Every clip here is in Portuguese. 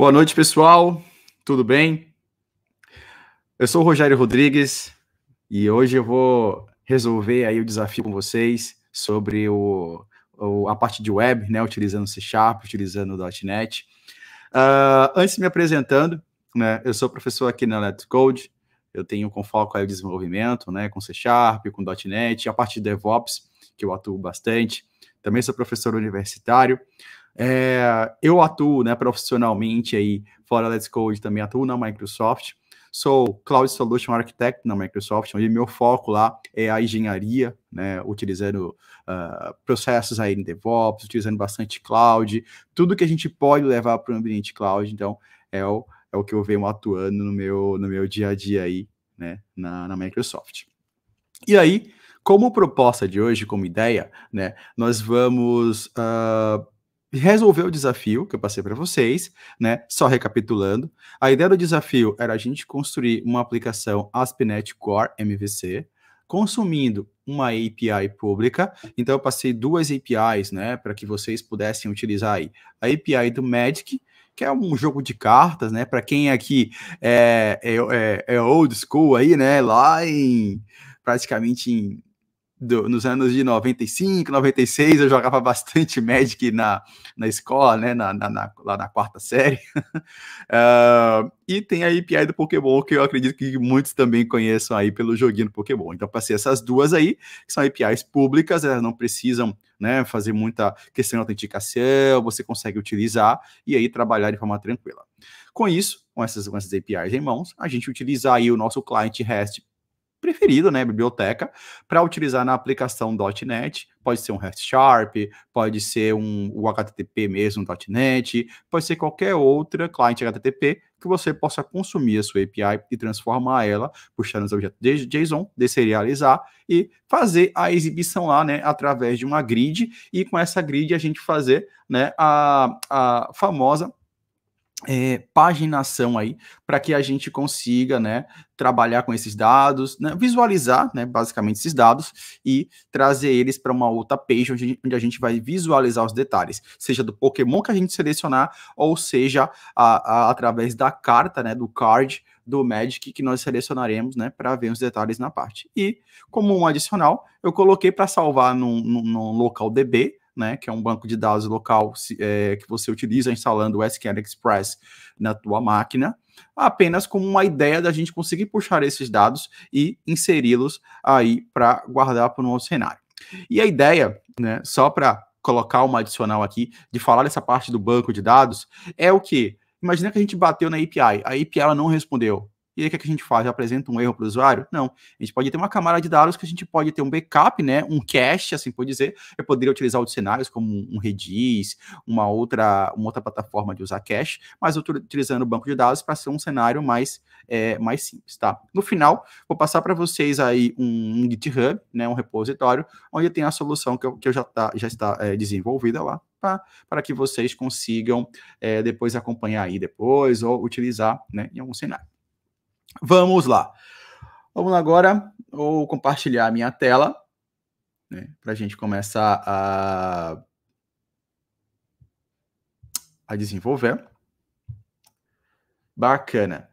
Boa noite, pessoal. Tudo bem? Eu sou o Rogério Rodrigues e hoje eu vou resolver aí o desafio com vocês sobre o, o a parte de web, né, utilizando C Sharp, utilizando .NET. Uh, antes me apresentando, né, eu sou professor aqui na Let's Code, eu tenho com foco aí o desenvolvimento, né, com C Sharp, com .NET, a parte de DevOps, que eu atuo bastante. Também sou professor universitário, é, eu atuo né, profissionalmente aí fora Let's Code, também atuo na Microsoft. Sou Cloud Solution Architect na Microsoft, onde meu foco lá é a engenharia, né, utilizando uh, processos aí em DevOps, utilizando bastante cloud, tudo que a gente pode levar para o ambiente cloud, então é o, é o que eu venho atuando no meu, no meu dia a dia aí, né, na, na Microsoft. E aí, como proposta de hoje, como ideia, né, nós vamos... Uh, resolver o desafio que eu passei para vocês, né? Só recapitulando, a ideia do desafio era a gente construir uma aplicação ASP.NET Core MVC consumindo uma API pública. Então eu passei duas APIs, né, para que vocês pudessem utilizar aí. A API do Magic, que é um jogo de cartas, né? Para quem aqui é, é, é, é, old school aí, né? Lá em praticamente em do, nos anos de 95, 96, eu jogava bastante Magic na, na escola, né? Na, na, na lá na quarta série. uh, e tem a API do Pokémon, que eu acredito que muitos também conheçam aí pelo joguinho do Pokémon. Então, passei essas duas aí, que são APIs públicas, elas não precisam né, fazer muita questão de autenticação, você consegue utilizar e aí trabalhar de forma tranquila. Com isso, com essas, com essas APIs em mãos, a gente utiliza aí o nosso client REST preferido, né, biblioteca, para utilizar na aplicação .NET, pode ser um REST Sharp, pode ser um o HTTP mesmo .NET, pode ser qualquer outra client HTTP que você possa consumir a sua API e transformar ela, puxar nos objetos de JSON, deserializar e fazer a exibição lá, né, através de uma grid e com essa grid a gente fazer, né, a, a famosa é, paginação aí para que a gente consiga né, trabalhar com esses dados, né, visualizar né, basicamente esses dados e trazer eles para uma outra page onde, onde, a gente vai visualizar os detalhes, seja do Pokémon que a gente selecionar ou seja a, a, através da carta, né, do card do Magic que nós selecionaremos né, para ver os detalhes na parte. E como um adicional, eu coloquei para salvar num, num, num local DB, né, que é um banco de dados local é, que você utiliza instalando o SQL Express na tua máquina, apenas como uma ideia da gente conseguir puxar esses dados e inseri-los aí para guardar para um novo cenário. E a ideia, né, só para colocar uma adicional aqui, de falar dessa parte do banco de dados, é o que? Imagina que a gente bateu na API, a API ela não respondeu. E aí o que, é que a gente faz? Já apresenta um erro para o usuário? Não. A gente pode ter uma camada de dados que a gente pode ter um backup, né? Um cache, assim por dizer. Eu poderia utilizar outros cenários como um Redis, uma outra, uma outra plataforma de usar cache, mas eu estou utilizando o banco de dados para ser um cenário mais, é, mais simples, tá? No final, vou passar para vocês aí um, um, GitHub, né? Um repositório, onde tem a solução que eu, que eu já, tá, já está é, desenvolvida lá tá? para que vocês consigam é, depois acompanhar aí depois ou utilizar né, em algum cenário. Vamos lá. Vamos lá agora, vou compartilhar a minha tela, né, para a gente começar a, a desenvolver. Bacana.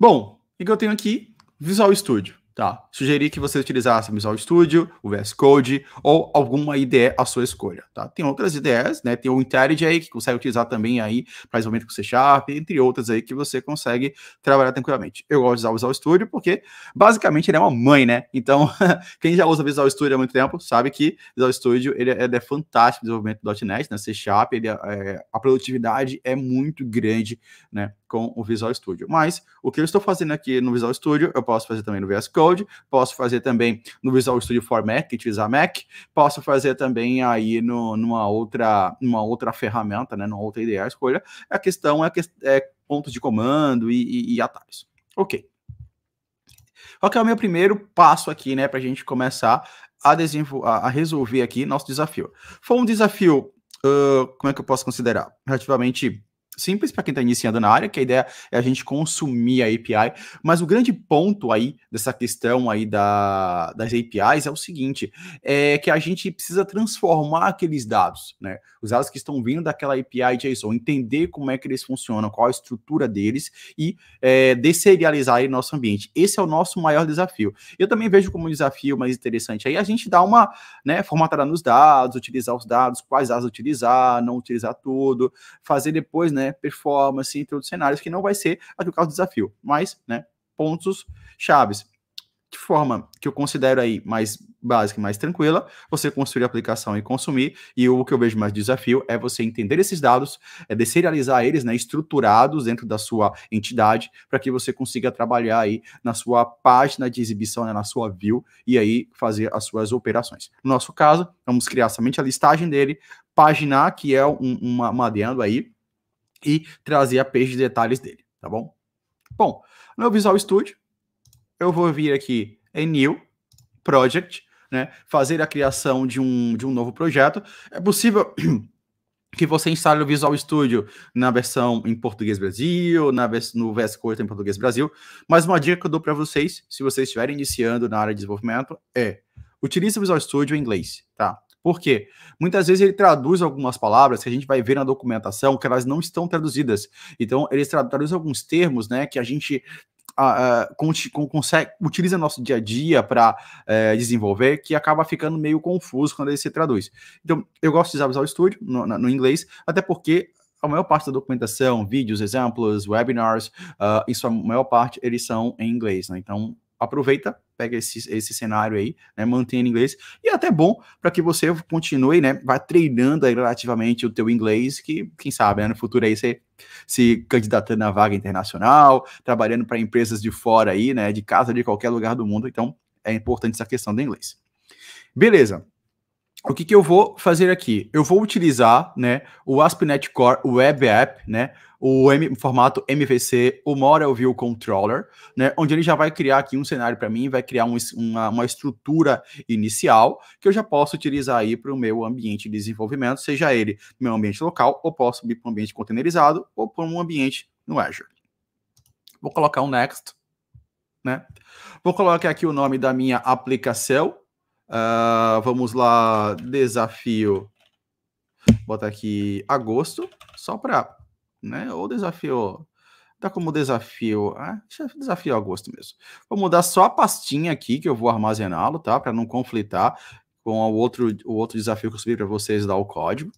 Bom, o que eu tenho aqui? Visual Studio. Tá? Sugeri que você utilizasse o Visual Studio, o VS Code ou alguma IDE à sua escolha. Tá? Tem outras ideias né? Tem o IntelliJ aí que consegue utilizar também aí para desenvolvimento com C Sharp, entre outras aí que você consegue trabalhar tranquilamente. Eu gosto de usar o Visual Studio porque basicamente ele é uma mãe, né? Então, quem já usa Visual Studio há muito tempo sabe que Visual Studio ele é, ele é fantástico no desenvolvimento .NET, né? C Sharp, ele é, é, a produtividade é muito grande, né? com o Visual Studio. Mas o que eu estou fazendo aqui no Visual Studio, eu posso fazer também no VS Code, posso fazer também no Visual Studio for Mac, utilizar Mac, posso fazer também aí no, numa outra, numa outra ferramenta, né, numa outra ideia a escolha. A questão é, é pontos de comando e, e, e atalhos. Ok. Qual que é o meu primeiro passo aqui, né, para a gente começar a, a, resolver aqui nosso desafio? Foi um desafio, uh, como é que eu posso considerar? Relativamente simples para quem está iniciando na área, que a ideia é a gente consumir a API, mas o grande ponto aí dessa questão aí da, das APIs é o seguinte, é que a gente precisa transformar aqueles dados, né, os dados que estão vindo daquela API JSON, entender como é que eles funcionam, qual a estrutura deles e é, desserializar em nosso ambiente. Esse é o nosso maior desafio. Eu também vejo como um desafio mais interessante aí a gente dar uma, né, formatada nos dados, utilizar os dados, quais dados utilizar, não utilizar tudo, fazer depois, né, né, performance, entre outros cenários, que não vai ser a do caso do desafio, mas, né, pontos chaves. De forma que eu considero aí mais básica, mais tranquila, você construir a aplicação e consumir, e o que eu vejo mais desafio é você entender esses dados, é eles, né, estruturados dentro da sua entidade, para que você consiga trabalhar aí na sua página de exibição, né, na sua view, e aí fazer as suas operações. No nosso caso, vamos criar somente a listagem dele, paginar, que é um, uma, uma adendo aí, e trazer a page de detalhes dele, tá bom? Bom, no Visual Studio, eu vou vir aqui em New Project, né, fazer a criação de um, de um novo projeto. É possível que você instale o Visual Studio na versão em português Brasil, na vers no VS Code em português Brasil, mas uma dica que eu dou para vocês, se vocês estiverem iniciando na área de desenvolvimento, é utilize o Visual Studio em inglês, tá? Por quê? Muitas vezes ele traduz algumas palavras que a gente vai ver na documentação que elas não estão traduzidas. Então, eles traduz alguns termos né, que a gente a, ah, a, ah, consegue, utiliza nosso dia a dia para eh, desenvolver, que acaba ficando meio confuso quando ele se traduz. Então, eu gosto de usar o Studio no, no inglês, até porque a maior parte da documentação, vídeos, exemplos, webinars, uh, em sua maior parte, eles são em inglês. Né? Então, aproveita pega esse, esse cenário aí, né, mantendo inglês, e é até bom para que você continue, né, vá treinando aí relativamente o teu inglês, que quem sabe, né, no futuro aí você se candidatando à vaga internacional, trabalhando para empresas de fora aí, né, de casa, de qualquer lugar do mundo, então é importante essa questão do inglês. Beleza. O que, que eu vou fazer aqui? Eu vou utilizar, né, o AspNet Core Web App, né, o, M, formato MVC, o Model View Controller, né, onde ele já vai criar aqui um cenário para mim, vai criar um, uma, uma estrutura inicial que eu já posso utilizar aí para o meu ambiente de desenvolvimento, seja ele meu ambiente local, ou posso ir para um ambiente containerizado, ou para um ambiente no Azure. Vou colocar um Next, né? Vou colocar aqui o nome da minha aplicação. Uh, vamos lá, desafio. Vou botar aqui agosto, só para né? Ou desafio. Tá como desafio. Ah, deixa agosto mesmo. Vou mudar só a pastinha aqui que eu vou armazená-lo, tá? Para não conflitar com o outro, o outro desafio que eu subi para vocês dar o código.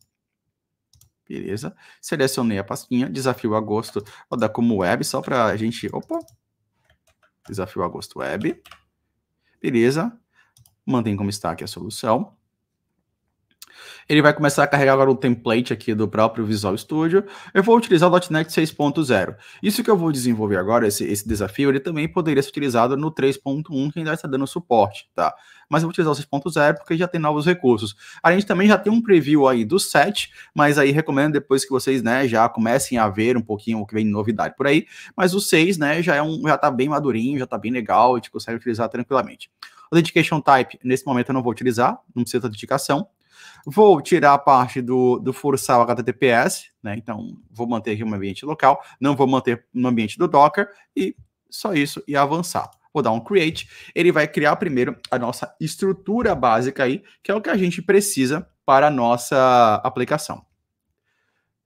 Beleza. Selecionei a pastinha, desafio agosto, vou dar como web, só para a gente... Opa! Desafio agosto web. Beleza. Mantém como está aqui a solução. Ele vai começar a carregar agora um template aqui do próprio Visual Studio. Eu vou utilizar o .NET 6.0. Isso que eu vou desenvolver agora, esse, esse desafio, ele também poderia ser utilizado no 3.1, que ainda está dando suporte, tá? Mas eu vou utilizar o 6.0 porque já tem novos recursos. A gente também já tem um preview aí do 7, mas aí recomendo depois que vocês, né, já comecem a ver um pouquinho o que vem de novidade por aí. Mas o 6, né, já é um, já tá bem madurinho, já está bem legal, a gente consegue utilizar tranquilamente. O Dedication Type, nesse momento eu não vou utilizar, não precisa de dedicação. Vou tirar a parte do, do forçar o HTTPS, né? Então, vou manter aqui um ambiente local, não vou manter no ambiente do Docker, e só isso, e avançar. Vou dar um create, ele vai criar primeiro a nossa estrutura básica aí, que é o que a gente precisa para a nossa aplicação.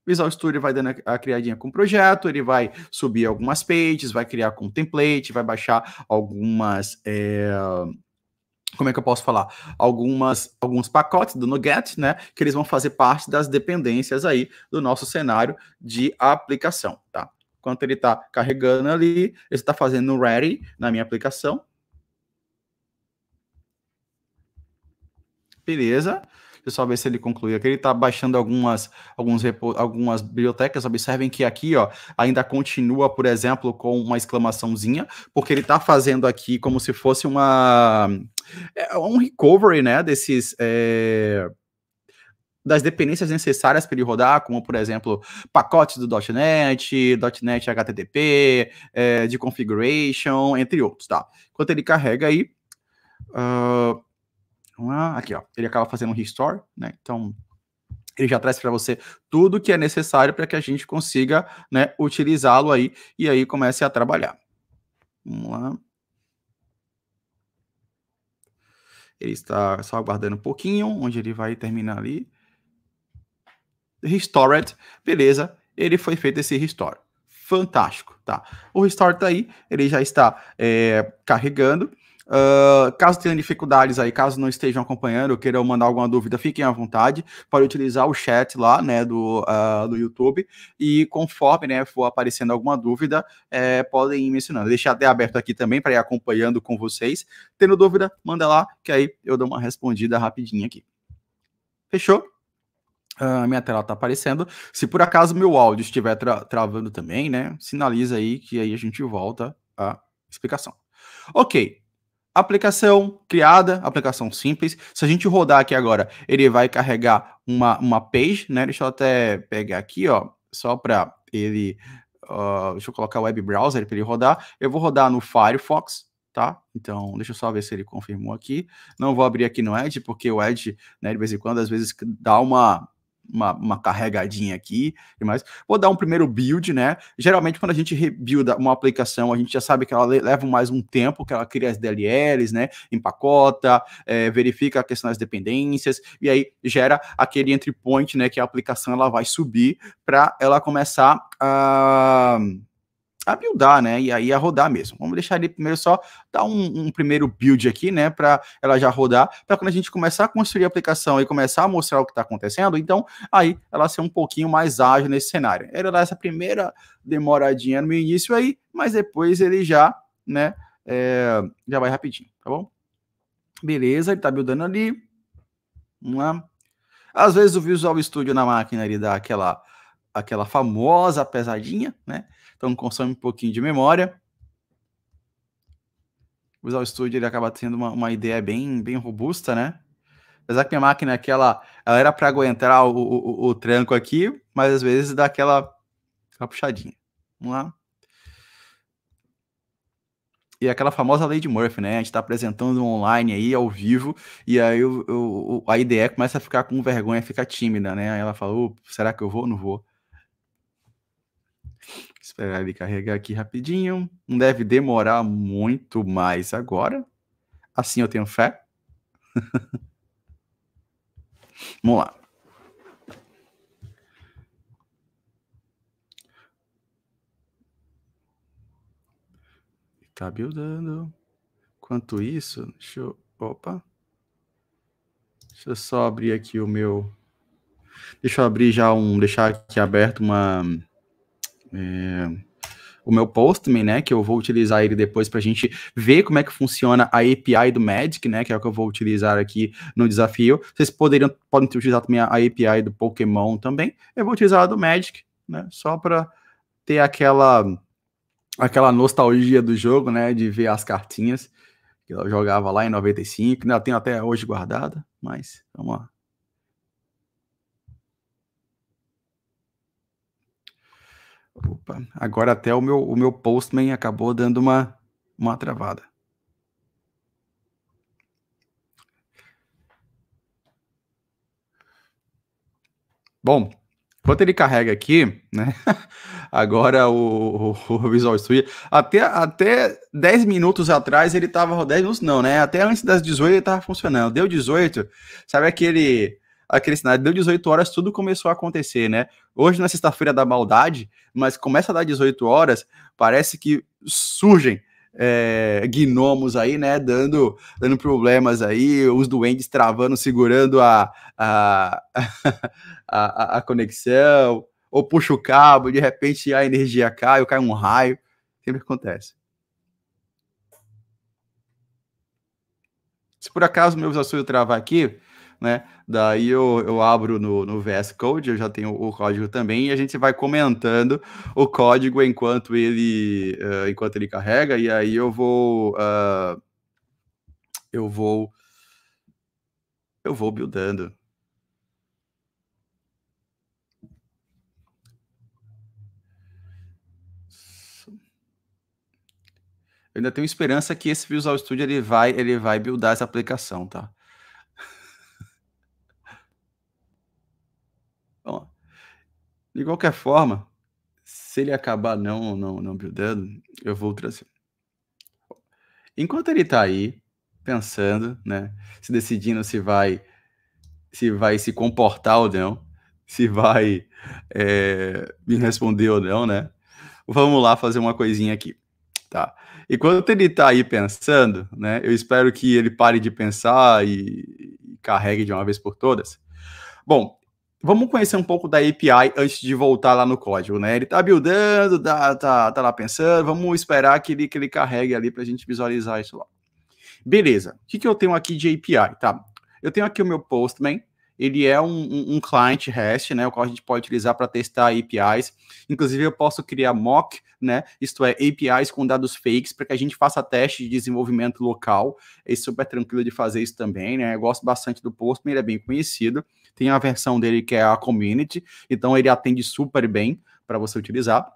Visual Studio vai dando a criadinha com o projeto, ele vai subir algumas pages, vai criar com template, vai baixar algumas... É como é que eu posso falar? Algumas, alguns pacotes do Nuget, né? Que eles vão fazer parte das dependências aí do nosso cenário de aplicação, tá? Enquanto ele está carregando ali, ele está fazendo um ready na minha aplicação. Beleza pessoal ver se ele conclui. Aqui ele está baixando algumas, alguns, algumas bibliotecas. Observem que aqui ó, ainda continua, por exemplo, com uma exclamaçãozinha, porque ele está fazendo aqui como se fosse uma é, um recovery né, desses. É das dependências necessárias para ele rodar, como por exemplo, pacotes do .NET, .NET HTTP, é, de configuration, entre outros, tá? Enquanto ele carrega aí, uh, Aqui, ó. Ele acaba fazendo um restore, né? Então, ele já traz para você tudo que é necessário para que a gente consiga né, utilizá-lo aí e aí comece a trabalhar. Vamos lá. Ele está só aguardando um pouquinho, onde ele vai terminar ali. Restored, beleza. Ele foi feito esse restore. Fantástico, tá? O restore está aí, ele já está é, carregando. Uh, caso tenham dificuldades aí, caso não estejam acompanhando, queiram mandar alguma dúvida, fiquem à vontade. Pode utilizar o chat lá, né, do, uh, do YouTube. E conforme, né, for aparecendo alguma dúvida, é, podem ir mencionando. Deixar até aberto aqui também para ir acompanhando com vocês. Tendo dúvida, manda lá, que aí eu dou uma respondida rapidinha aqui. Fechou? Uh, minha tela está aparecendo. Se por acaso meu áudio estiver tra travando também, né, sinaliza aí que aí a gente volta à explicação. Ok, aplicação criada, aplicação simples. Se a gente rodar aqui agora, ele vai carregar uma, uma page, né? Deixa eu até pegar aqui, ó, só para ele. Uh, deixa eu colocar o web browser para ele rodar. Eu vou rodar no Firefox, tá? Então, deixa eu só ver se ele confirmou aqui. Não vou abrir aqui no Edge, porque o Edge, né, de vez em quando, às vezes dá uma uma, uma carregadinha aqui e mais. Vou dar um primeiro build, né? Geralmente, quando a gente rebuilda uma aplicação, a gente já sabe que ela leva mais um tempo, que ela cria as DLLs, né? Empacota, é, verifica a questão das dependências, e aí gera aquele entry point, né? Que a aplicação ela vai subir para ela começar a. Uh a buildar, né? E aí a rodar mesmo. Vamos deixar ele primeiro só dar um, um primeiro build aqui, né? Para ela já rodar, para quando a gente começar a construir a aplicação e começar a mostrar o que está acontecendo, então aí ela ser um pouquinho mais ágil nesse cenário. Era essa primeira demoradinha no início aí, mas depois ele já, né? É, já vai rapidinho, tá bom? Beleza, ele tá buildando ali. Vamos lá. Às vezes o Visual Studio na máquina ele dá aquela aquela famosa pesadinha, né? então consome um pouquinho de memória. Usar O Studio ele acaba tendo uma, uma ideia bem, bem robusta, né? Apesar que minha máquina é aquela, ela era para aguentar o, o, o, tranco aqui, mas às vezes dá aquela, aquela puxadinha. Vamos lá. E é aquela famosa lei de Murphy, né? A gente está apresentando online aí, ao vivo, e aí o, o, a IDE começa a ficar com vergonha, fica tímida, né? Aí ela fala, será que eu vou ou não vou? Será ele carregar aqui rapidinho. Não deve demorar muito mais agora. Assim eu tenho fé. Vamos lá. Tá buildando. Enquanto isso, deixa eu. Opa! Deixa eu só abrir aqui o meu. Deixa eu abrir já um. Deixar aqui aberto uma é, o meu Postman, né? Que eu vou utilizar ele depois para a gente ver como é que funciona a API do Magic, né? Que é o que eu vou utilizar aqui no desafio. Vocês poderiam, podem utilizar também a API do Pokémon também. Eu vou utilizar a do Magic, né? Só para ter aquela aquela nostalgia do jogo, né? De ver as cartinhas que eu jogava lá em 95, né? Eu tenho até hoje guardada, mas vamos lá. Opa, agora até o meu, o meu postman acabou dando uma, uma travada. Bom, enquanto ele carrega aqui, né? Agora o, o, o, Visual Studio. Até, até 10 minutos atrás ele tava. 10 minutos não, né? Até antes das 18 ele tava funcionando. Deu 18, sabe aquele aquele cenário, deu 18 horas, tudo começou a acontecer, né? Hoje, na é sexta-feira da maldade, mas começa a dar 18 horas, parece que surgem é, gnomos aí, né? Dando, dando problemas aí, os duendes travando, segurando a, a, a, a conexão, ou puxa o cabo, de repente a energia cai, ou cai um raio, sempre acontece. Se por acaso meus assuntos travar aqui, né? Daí eu, eu abro no, no VS Code, eu já tenho o código também, e a gente vai comentando o código enquanto ele, uh, enquanto ele carrega, e aí eu vou. Uh, eu vou. Eu vou buildando. Eu ainda tenho esperança que esse Visual Studio ele vai, ele vai buildar essa aplicação, tá? De qualquer forma, se ele acabar não não não buildando, eu vou trazer. Enquanto ele está aí pensando, né, se decidindo se vai se vai se comportar ou não, se vai é, me responder ou não, né? Vamos lá fazer uma coisinha aqui, tá? Enquanto ele está aí pensando, né, eu espero que ele pare de pensar e carregue de uma vez por todas. Bom, Vamos conhecer um pouco da API antes de voltar lá no código, né? Ele tá buildando, tá, tá, tá lá pensando, vamos esperar que ele, que ele carregue ali para a gente visualizar isso lá. Beleza, o que, que eu tenho aqui de API, tá? Eu tenho aqui o meu Postman, ele é um, um, um client REST, né, o qual a gente pode utilizar para testar APIs. Inclusive, eu posso criar mock, né, isto é, APIs com dados fakes, para que a gente faça teste de desenvolvimento local. É super tranquilo de fazer isso também, né, eu gosto bastante do Postman, ele é bem conhecido. Tem a versão dele que é a community, então ele atende super bem para você utilizar.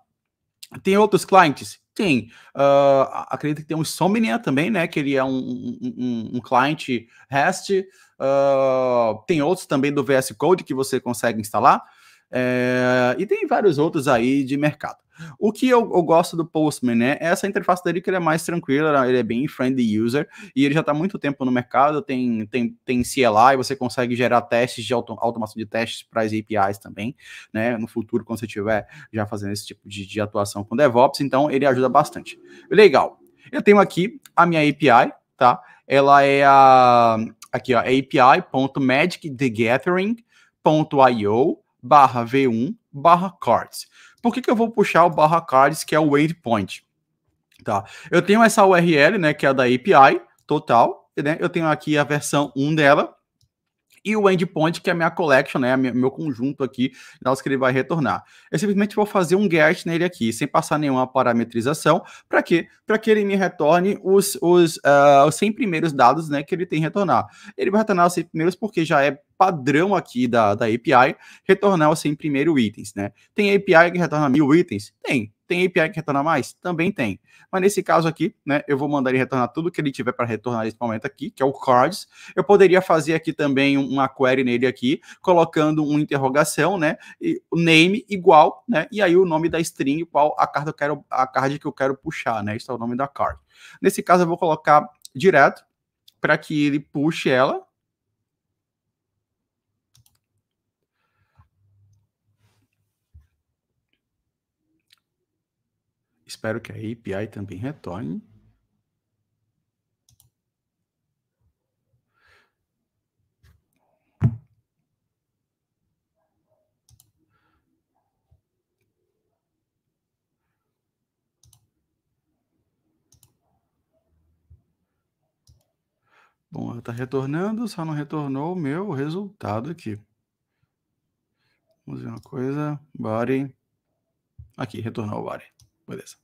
Tem outros clientes? Tem. Uh, acredito que tem o um Somnia também, né? Que ele é um, um, um cliente REST. Uh, tem outros também do VS Code que você consegue instalar. É, e tem vários outros aí de mercado. O que eu, eu, gosto do Postman, né? É essa interface dele que ele é mais tranquila, né, ele é bem friendly user e ele já está há muito tempo no mercado, tem, tem, tem CLI, você consegue gerar testes de auto, automação de testes para as APIs também, né? No futuro, quando você estiver já fazendo esse tipo de, de atuação com DevOps, então ele ajuda bastante. Legal. Eu tenho aqui a minha API, tá? Ela é a aqui, ó, api.magicthegathering.io barra V1 barra cards por que, que eu vou puxar o barra cards que é o endpoint? Tá? Eu tenho essa URL, né, que é a da API total, né? Eu tenho aqui a versão 1 dela e o endpoint, que é a minha collection, né, meu conjunto aqui, dados que ele vai retornar. Eu simplesmente vou fazer um get nele aqui, sem passar nenhuma parametrização, para quê? Para que ele me retorne os, os, uh, os 100 primeiros dados né, que ele tem que retornar. Ele vai retornar os 100 primeiros porque já é padrão aqui da, da API, retornar os 100 primeiros itens, né? Tem API que retorna mil itens? Tem. Tem API que retorna mais? Também tem. Mas nesse caso aqui, né, eu vou mandar ele retornar tudo que ele tiver para retornar nesse momento aqui, que é o cards. Eu poderia fazer aqui também uma query nele aqui, colocando uma interrogação, né, e o name igual, né, e aí o nome da string, qual a carta eu quero, a card que eu quero puxar, né, este é o nome da card. Nesse caso eu vou colocar direto para que ele puxe ela, Espero que a API também retorne. Bom, ela está retornando, só não retornou o meu resultado aqui. Vamos ver uma coisa. Body. Aqui, retornou o body. Beleza.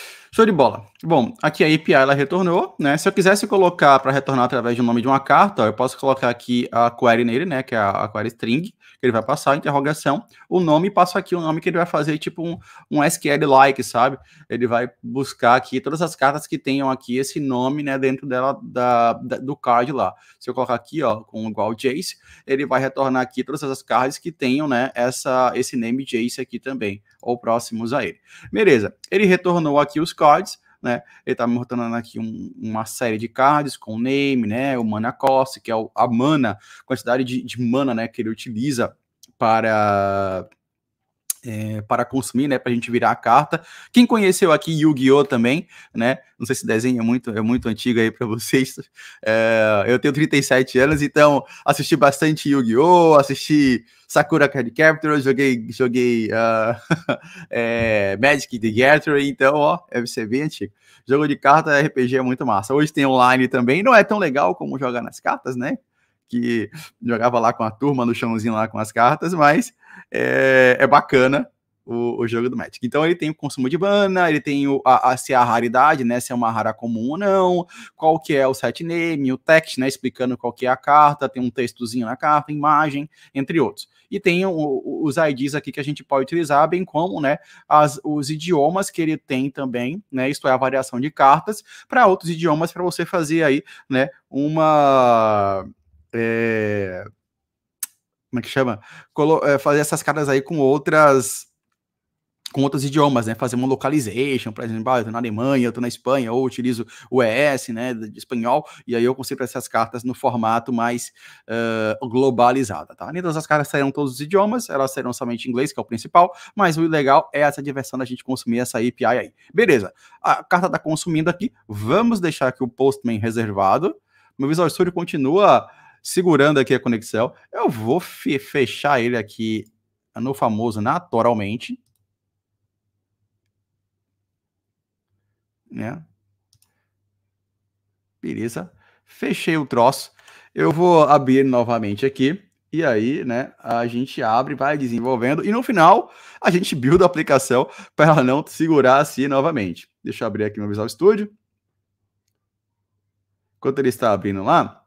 Show de bola. Bom, aqui a API ela retornou, né? Se eu quisesse colocar para retornar através do nome de uma carta, ó, eu posso colocar aqui a query nele, né? Que é a, query string, que ele vai passar, interrogação, o nome, passo aqui o nome que ele vai fazer tipo um, um SQL-like, sabe? Ele vai buscar aqui todas as cartas que tenham aqui esse nome, né? Dentro dela, da, da do card lá. Se eu colocar aqui, ó, com igual Jace, ele vai retornar aqui todas as cartas que tenham, né? Essa, esse name Jace aqui também, ou próximos a ele. Beleza. Ele retornou aqui os cards, né? Ele tá me mostrando aqui um, uma série de cards com o name, né? O mana cost, que é o, a mana, quantidade de, de mana, né? Que ele utiliza para é, para consumir, né, para a gente virar a carta. Quem conheceu aqui Yu-Gi-Oh também, né? Não sei se desenho é muito, é muito antigo aí para vocês. É, eu tenho 37 anos, então assisti bastante Yu-Gi-Oh, assisti Sakura Card Captor, joguei, joguei uh, é, Magic the Gathering, então, ó, deve ser bem antigo. Jogo de carta RPG é muito massa. Hoje tem online também, não é tão legal como jogar nas cartas, né? que jogava lá com a turma no chãozinho lá com as cartas, mas é, é bacana o, o, jogo do Magic. Então ele tem o consumo de mana, ele tem o, a, a, se é a raridade, né? Se é uma rara comum ou não, qual que é o set name, o text, né? Explicando qual que é a carta, tem um textozinho na carta, imagem, entre outros. E tem o, os IDs aqui que a gente pode utilizar, bem como, né? As, os idiomas que ele tem também, né? Isto é a variação de cartas para outros idiomas para você fazer aí, né? Uma é, como é que chama? Colo, é, fazer essas caras aí com outras com outros idiomas, né? Fazer uma localization, por exemplo, ah, eu tô na Alemanha, eu tô na Espanha, ou utilizo o ES, né, de espanhol, e aí eu consigo essas cartas no formato mais uh, globalizado, tá? Então as cartas serão todos os idiomas, elas serão somente em inglês, que é o principal, mas o legal é essa diversão da gente consumir essa API aí. Beleza, a carta tá consumindo aqui, vamos deixar aqui o Postman reservado, meu Visual Studio continua segurando aqui a conexão, Eu vou fechar ele aqui no famoso naturalmente. Né? Beleza. Fechei o troço. Eu vou abrir novamente aqui. E aí, né, a gente abre, vai desenvolvendo. E no final, a gente build a aplicação para ela não segurar assim novamente. Deixa eu abrir aqui meu Visual Studio. Enquanto ele está abrindo lá,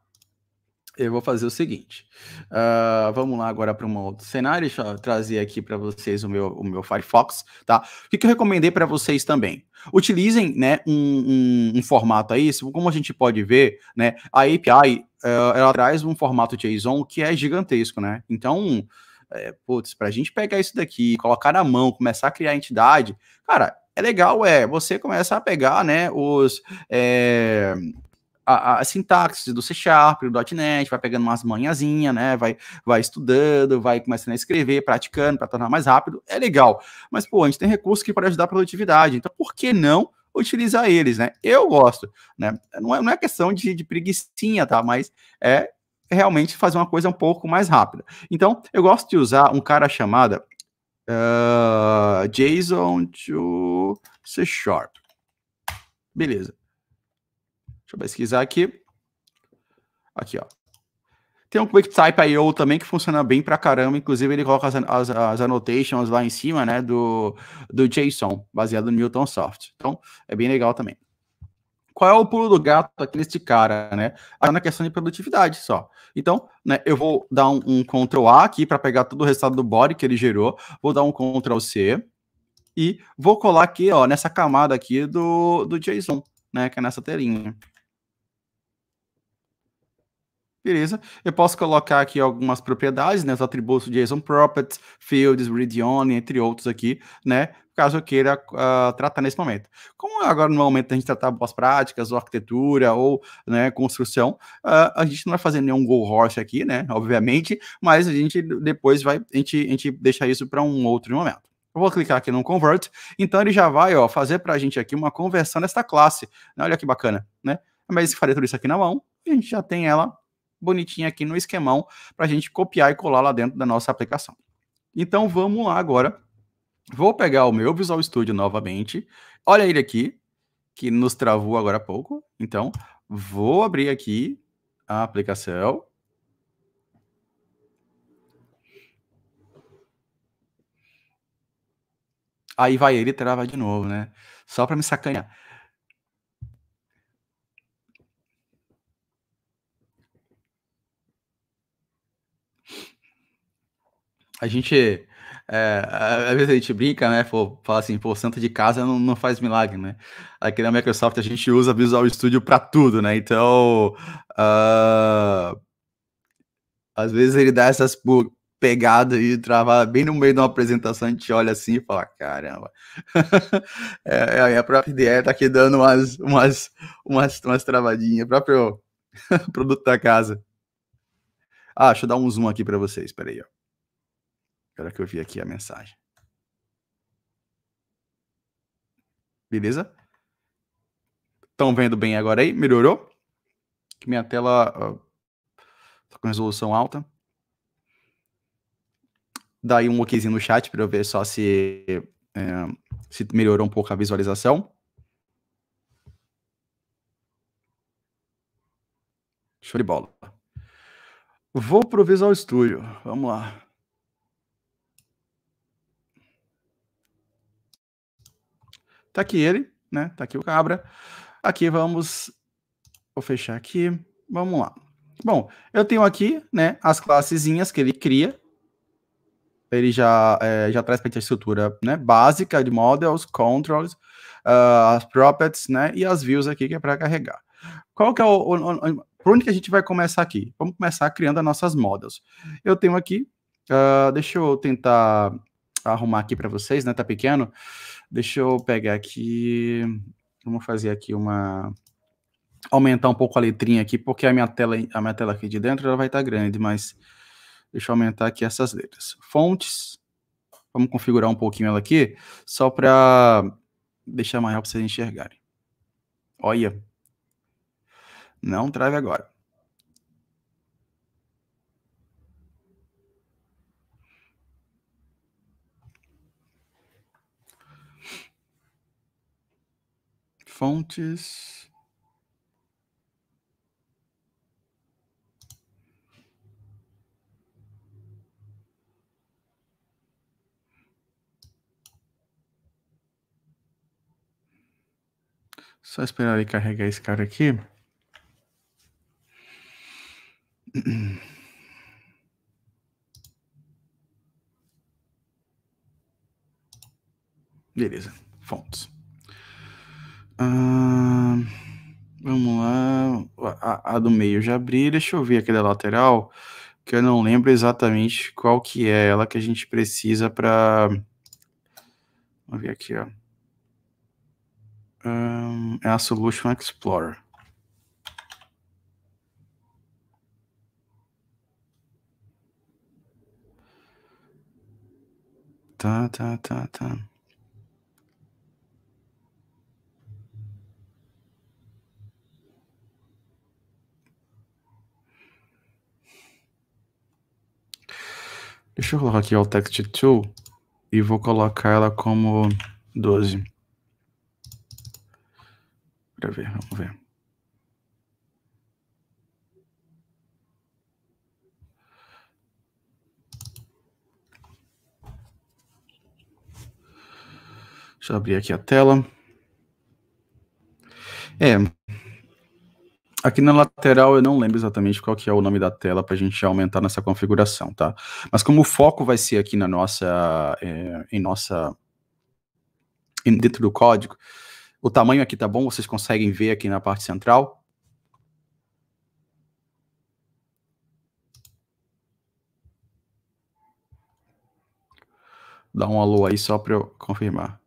eu vou fazer o seguinte. Uh, vamos lá agora para um outro cenário. Deixa eu trazer aqui para vocês o meu, o meu Firefox, tá? O que, que eu recomendei para vocês também? Utilizem, né, um, um, um, formato aí. Como a gente pode ver, né, a API uh, eh, ela traz um formato JSON que é gigantesco, né? Então, é, putz, para a gente pegar isso daqui, colocar na mão, começar a criar entidade, cara, é legal, é, você começa a pegar, né, os, é, a, a, sintaxe do C Sharp, do .NET, vai pegando umas manhãzinhas, né? Vai, vai estudando, vai começando a escrever, praticando para tornar mais rápido, é legal. Mas, pô, a gente tem recursos que podem ajudar a produtividade, então por que não utilizar eles, né? Eu gosto, né? Não é, não é questão de, de preguiçinha, tá? Mas é realmente fazer uma coisa um pouco mais rápida. Então, eu gosto de usar um cara chamado uh, ah, JSON to C Sharp. Beleza eu pesquisar aqui. Aqui, ó. Tem um QuickType I.O. também que funciona bem pra caramba. Inclusive, ele coloca as, as, as annotations lá em cima, né? Do, do JSON, baseado no Newton Soft. Então, é bem legal também. Qual é o pulo do gato aqui nesse cara, né? Aí tá na questão de produtividade só. Então, né, eu vou dar um, um Ctrl A aqui para pegar todo o resultado do body que ele gerou. Vou dar um Ctrl C e vou colar aqui, ó, nessa camada aqui do, do JSON, né? Que é nessa telinha. Beleza? Eu posso colocar aqui algumas propriedades, né? Os atributos JSON Properties, Fields, Read Only, entre outros aqui, né? Caso eu queira uh, tratar nesse momento. Como agora no momento a gente tratar boas práticas, ou arquitetura, ou né, construção, uh, a gente não vai fazer nenhum go horse aqui, né? Obviamente, mas a gente depois vai, a gente, a gente deixa isso para um outro momento. Eu vou clicar aqui no Convert, então ele já vai ó, fazer para a gente aqui uma conversão nesta classe. Né, olha que bacana, né? Mas faria tudo isso aqui na mão, a gente já tem ela bonitinha aqui no esquemão para a gente copiar e colar lá dentro da nossa aplicação. Então vamos lá agora. Vou pegar o meu Visual Studio novamente. Olha ele aqui, que nos travou agora há pouco. Então vou abrir aqui a aplicação. Aí vai ele trava de novo, né? Só para me sacanear. a gente é, às vezes a gente brinca, né? fala assim, pô, santo de casa não, não faz milagre, né? Aqui na Microsoft a gente usa Visual Studio para tudo, né? Então, uh, às vezes ele dá essas pegadas e trava bem no meio de uma apresentação, a gente olha assim e fala, caramba. é, é a minha própria ideia tá aqui dando umas, umas, umas, umas travadinhas, próprio produto da casa. Ah, deixa eu dar um zoom aqui para vocês, peraí, ó. Espera que eu vi aqui a mensagem. Beleza? Estão vendo bem agora aí? Melhorou? Que minha tela está uh, com resolução alta. daí um okzinho no chat para eu ver só se, uh, se melhorou um pouco a visualização. Show de bola. Vou pro Visual Studio. Vamos lá. Tá aqui ele, né? Tá aqui o cabra. Aqui vamos. Vou fechar aqui. Vamos lá. Bom, eu tenho aqui, né, as classezinhas que ele cria. Ele já, é, já traz para a estrutura né, básica de models, controls, uh, as properties, né, e as views aqui que é para carregar. Qual que é o, o, o, por onde que a gente vai começar aqui? Vamos começar criando as nossas models. Eu tenho aqui, uh, deixa eu tentar arrumar aqui para vocês, né, tá pequeno. Deixa eu pegar aqui. Vamos fazer aqui uma. Aumentar um pouco a letrinha aqui, porque a minha tela, a minha tela aqui de dentro ela vai estar tá grande, mas deixa eu aumentar aqui essas letras. Fontes. Vamos configurar um pouquinho ela aqui, só para deixar maior para vocês enxergarem. Olha. Não trave agora. fontes. Só esperar ele carregar esse cara aqui. Beleza, fontes. Ah, vamos lá. A, a, do meio já abri. Deixa eu ver aqui lateral, que eu não lembro exatamente qual que é ela que a gente precisa para. Vamos ver aqui, ó. é a Solution Explorer. Tá, tá, tá, tá. Deixa eu colocar aqui o text tool e vou colocar ela como 12. Para ver, vamos ver. Deixa eu abrir aqui a tela. É, Aqui na lateral eu não lembro exatamente qual que é o nome da tela para a gente aumentar nessa configuração, tá? Mas como o foco vai ser aqui na nossa, é, em nossa, em, dentro do código, o tamanho aqui tá bom? Vocês conseguem ver aqui na parte central? Dá um alô aí só para eu confirmar.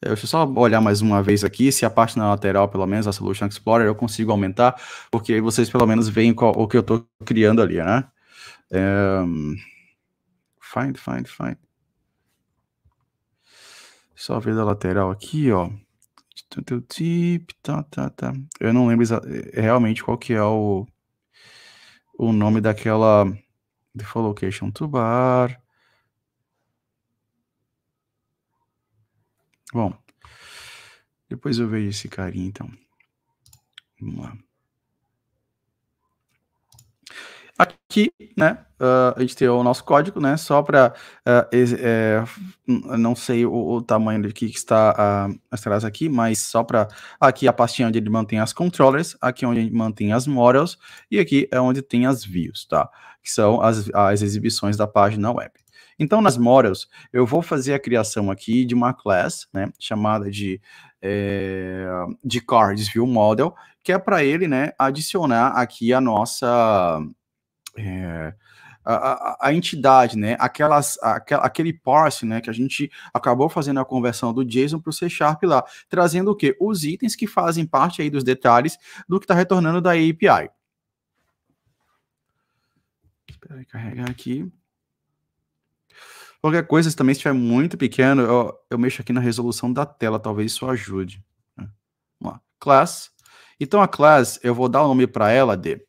É, deixa eu só olhar mais uma vez aqui, se a parte na lateral, pelo menos, a Solution Explorer, eu consigo aumentar, porque aí vocês pelo menos veem qual, o que eu estou criando ali, né? find, find, find. Só ver da lateral aqui, ó. Teu tip, tá, tá, tá. Eu não lembro é, realmente qual que é o, o nome daquela default location to bar. Bom, depois eu vejo esse carinha então. Vamos lá. Aqui, né, uh, a gente tem o nosso código, né, só para, uh, ah, é, não sei o, o, tamanho do que está uh, ah, atrás aqui, mas só para, aqui a pastinha onde ele mantém as controllers, aqui onde gente mantém as models, e aqui é onde tem as views, tá, que são as, as exibições da página web. Então, nas models, eu vou fazer a criação aqui de uma class, né, chamada de, é, de car model, que é para ele, né, adicionar aqui a nossa... É, a, a, a, entidade, né? Aquelas, aquel, aquele parse, né? Que a gente acabou fazendo a conversão do JSON para o C Sharp lá, trazendo o que? Os itens que fazem parte aí dos detalhes do que está retornando da API. Espera aí carregar aqui. Qualquer coisa, se também estiver muito pequeno, eu, eu mexo aqui na resolução da tela, talvez isso ajude. Né? Vamos lá. Class. Então a class, eu vou dar o um nome para ela de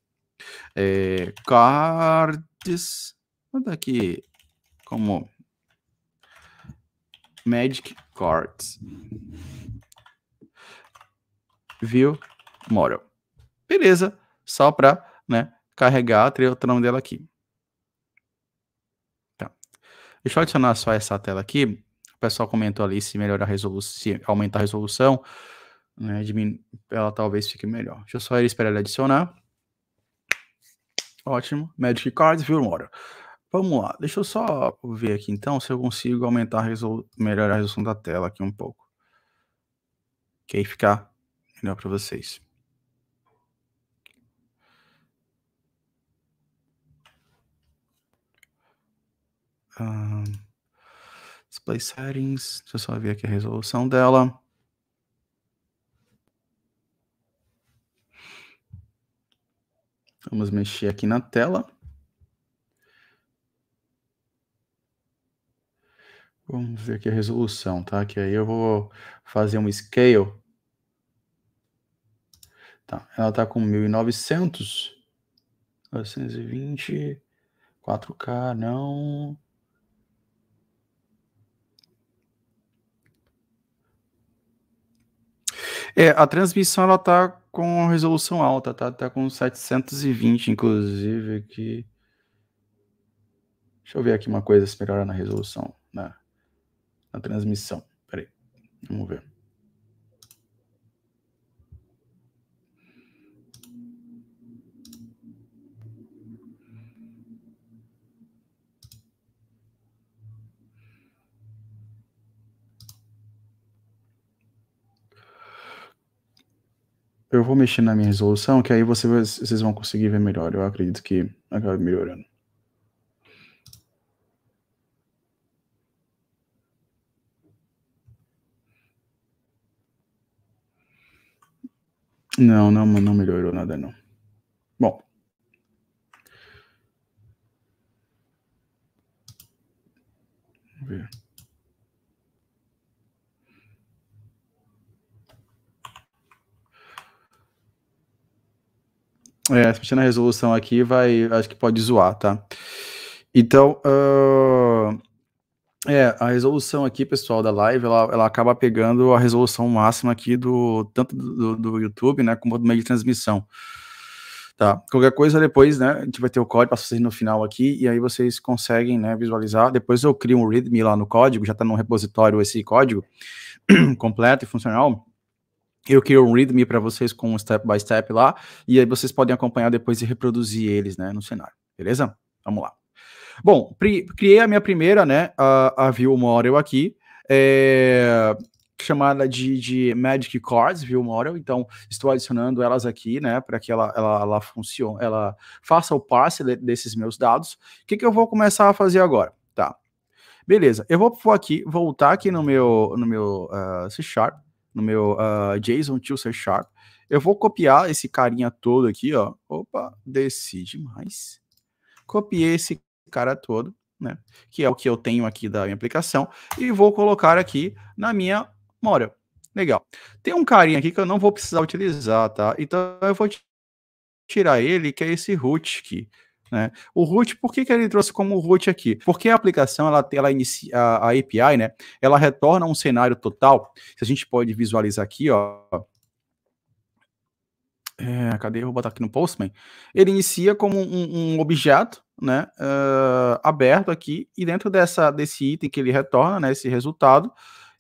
é, cards. Vou dar aqui como Magic Cards. View Model. Beleza, só para né, carregar a trilha dela aqui. Deixa eu adicionar só essa tela aqui. O pessoal comentou ali se melhorar a resolução, se aumentar a resolução, né, ela talvez fique melhor. Deixa eu só esperar ele adicionar. Ótimo. Magic Cards, viu, Mora? Vamos lá. Deixa eu só ver aqui então se eu consigo aumentar a melhorar a resolução da tela aqui um pouco. Que aí ficar melhor para vocês. display settings. Deixa eu só ver aqui a resolução dela. Vamos mexer aqui na tela. Vamos ver aqui a resolução, tá? Que aí eu vou fazer um scale. Tá, ela tá com 1900, 920, 4K, não. É, a transmissão ela tá com resolução alta, tá? Tá com 720, inclusive, aqui. Deixa eu ver aqui uma coisa se melhorar na resolução, na, na transmissão. Peraí, vamos ver. eu vou mexer na minha resolução, que aí você, vocês vão conseguir ver melhor. Eu acredito que acaba melhorando. Não, não, não melhorou nada, não. Bom. Vamos ver. É, se mexer na resolução aqui vai, acho que pode zoar, tá? Então, uh, é, a resolução aqui, pessoal, da live, ela, ela acaba pegando a resolução máxima aqui do, tanto do, do YouTube, né, como do meio de transmissão. Tá, qualquer coisa depois, né, a gente vai ter o código, para vocês no final aqui, e aí vocês conseguem, né, visualizar. Depois eu crio um README lá no código, já tá no repositório esse código completo e funcional, eu criei um readme para vocês com step by step lá, e aí vocês podem acompanhar depois e reproduzir eles, né, no cenário. Beleza? Vamos lá. Bom, criei a minha primeira, né, a, a View Model aqui, é, chamada de, de Magic Cards View Model, então estou adicionando elas aqui, né, para que ela, ela, ela funcione, ela faça o parse desses meus dados. O que, que eu vou começar a fazer agora? Tá. Beleza, eu vou aqui, voltar aqui no meu, no meu uh, C Sharp, no meu uh, ah, JSON to C Sharp. Eu vou copiar esse carinha todo aqui, ó. Opa, desci demais. Copiei esse cara todo, né? Que é o que eu tenho aqui da minha aplicação. E vou colocar aqui na minha Mora. Legal. Tem um carinha aqui que eu não vou precisar utilizar, tá? Então eu vou tirar ele, que é esse root aqui. Né? O root, por que, que ele trouxe como root aqui? Porque a aplicação, ela, ela inicia, a, a API, né? Ela retorna um cenário total. Se a gente pode visualizar aqui, ó. É, cadê? Eu vou botar aqui no Postman. Ele inicia como um, um objeto, né? Uh, aberto aqui, e dentro dessa, desse item que ele retorna, né? Esse resultado,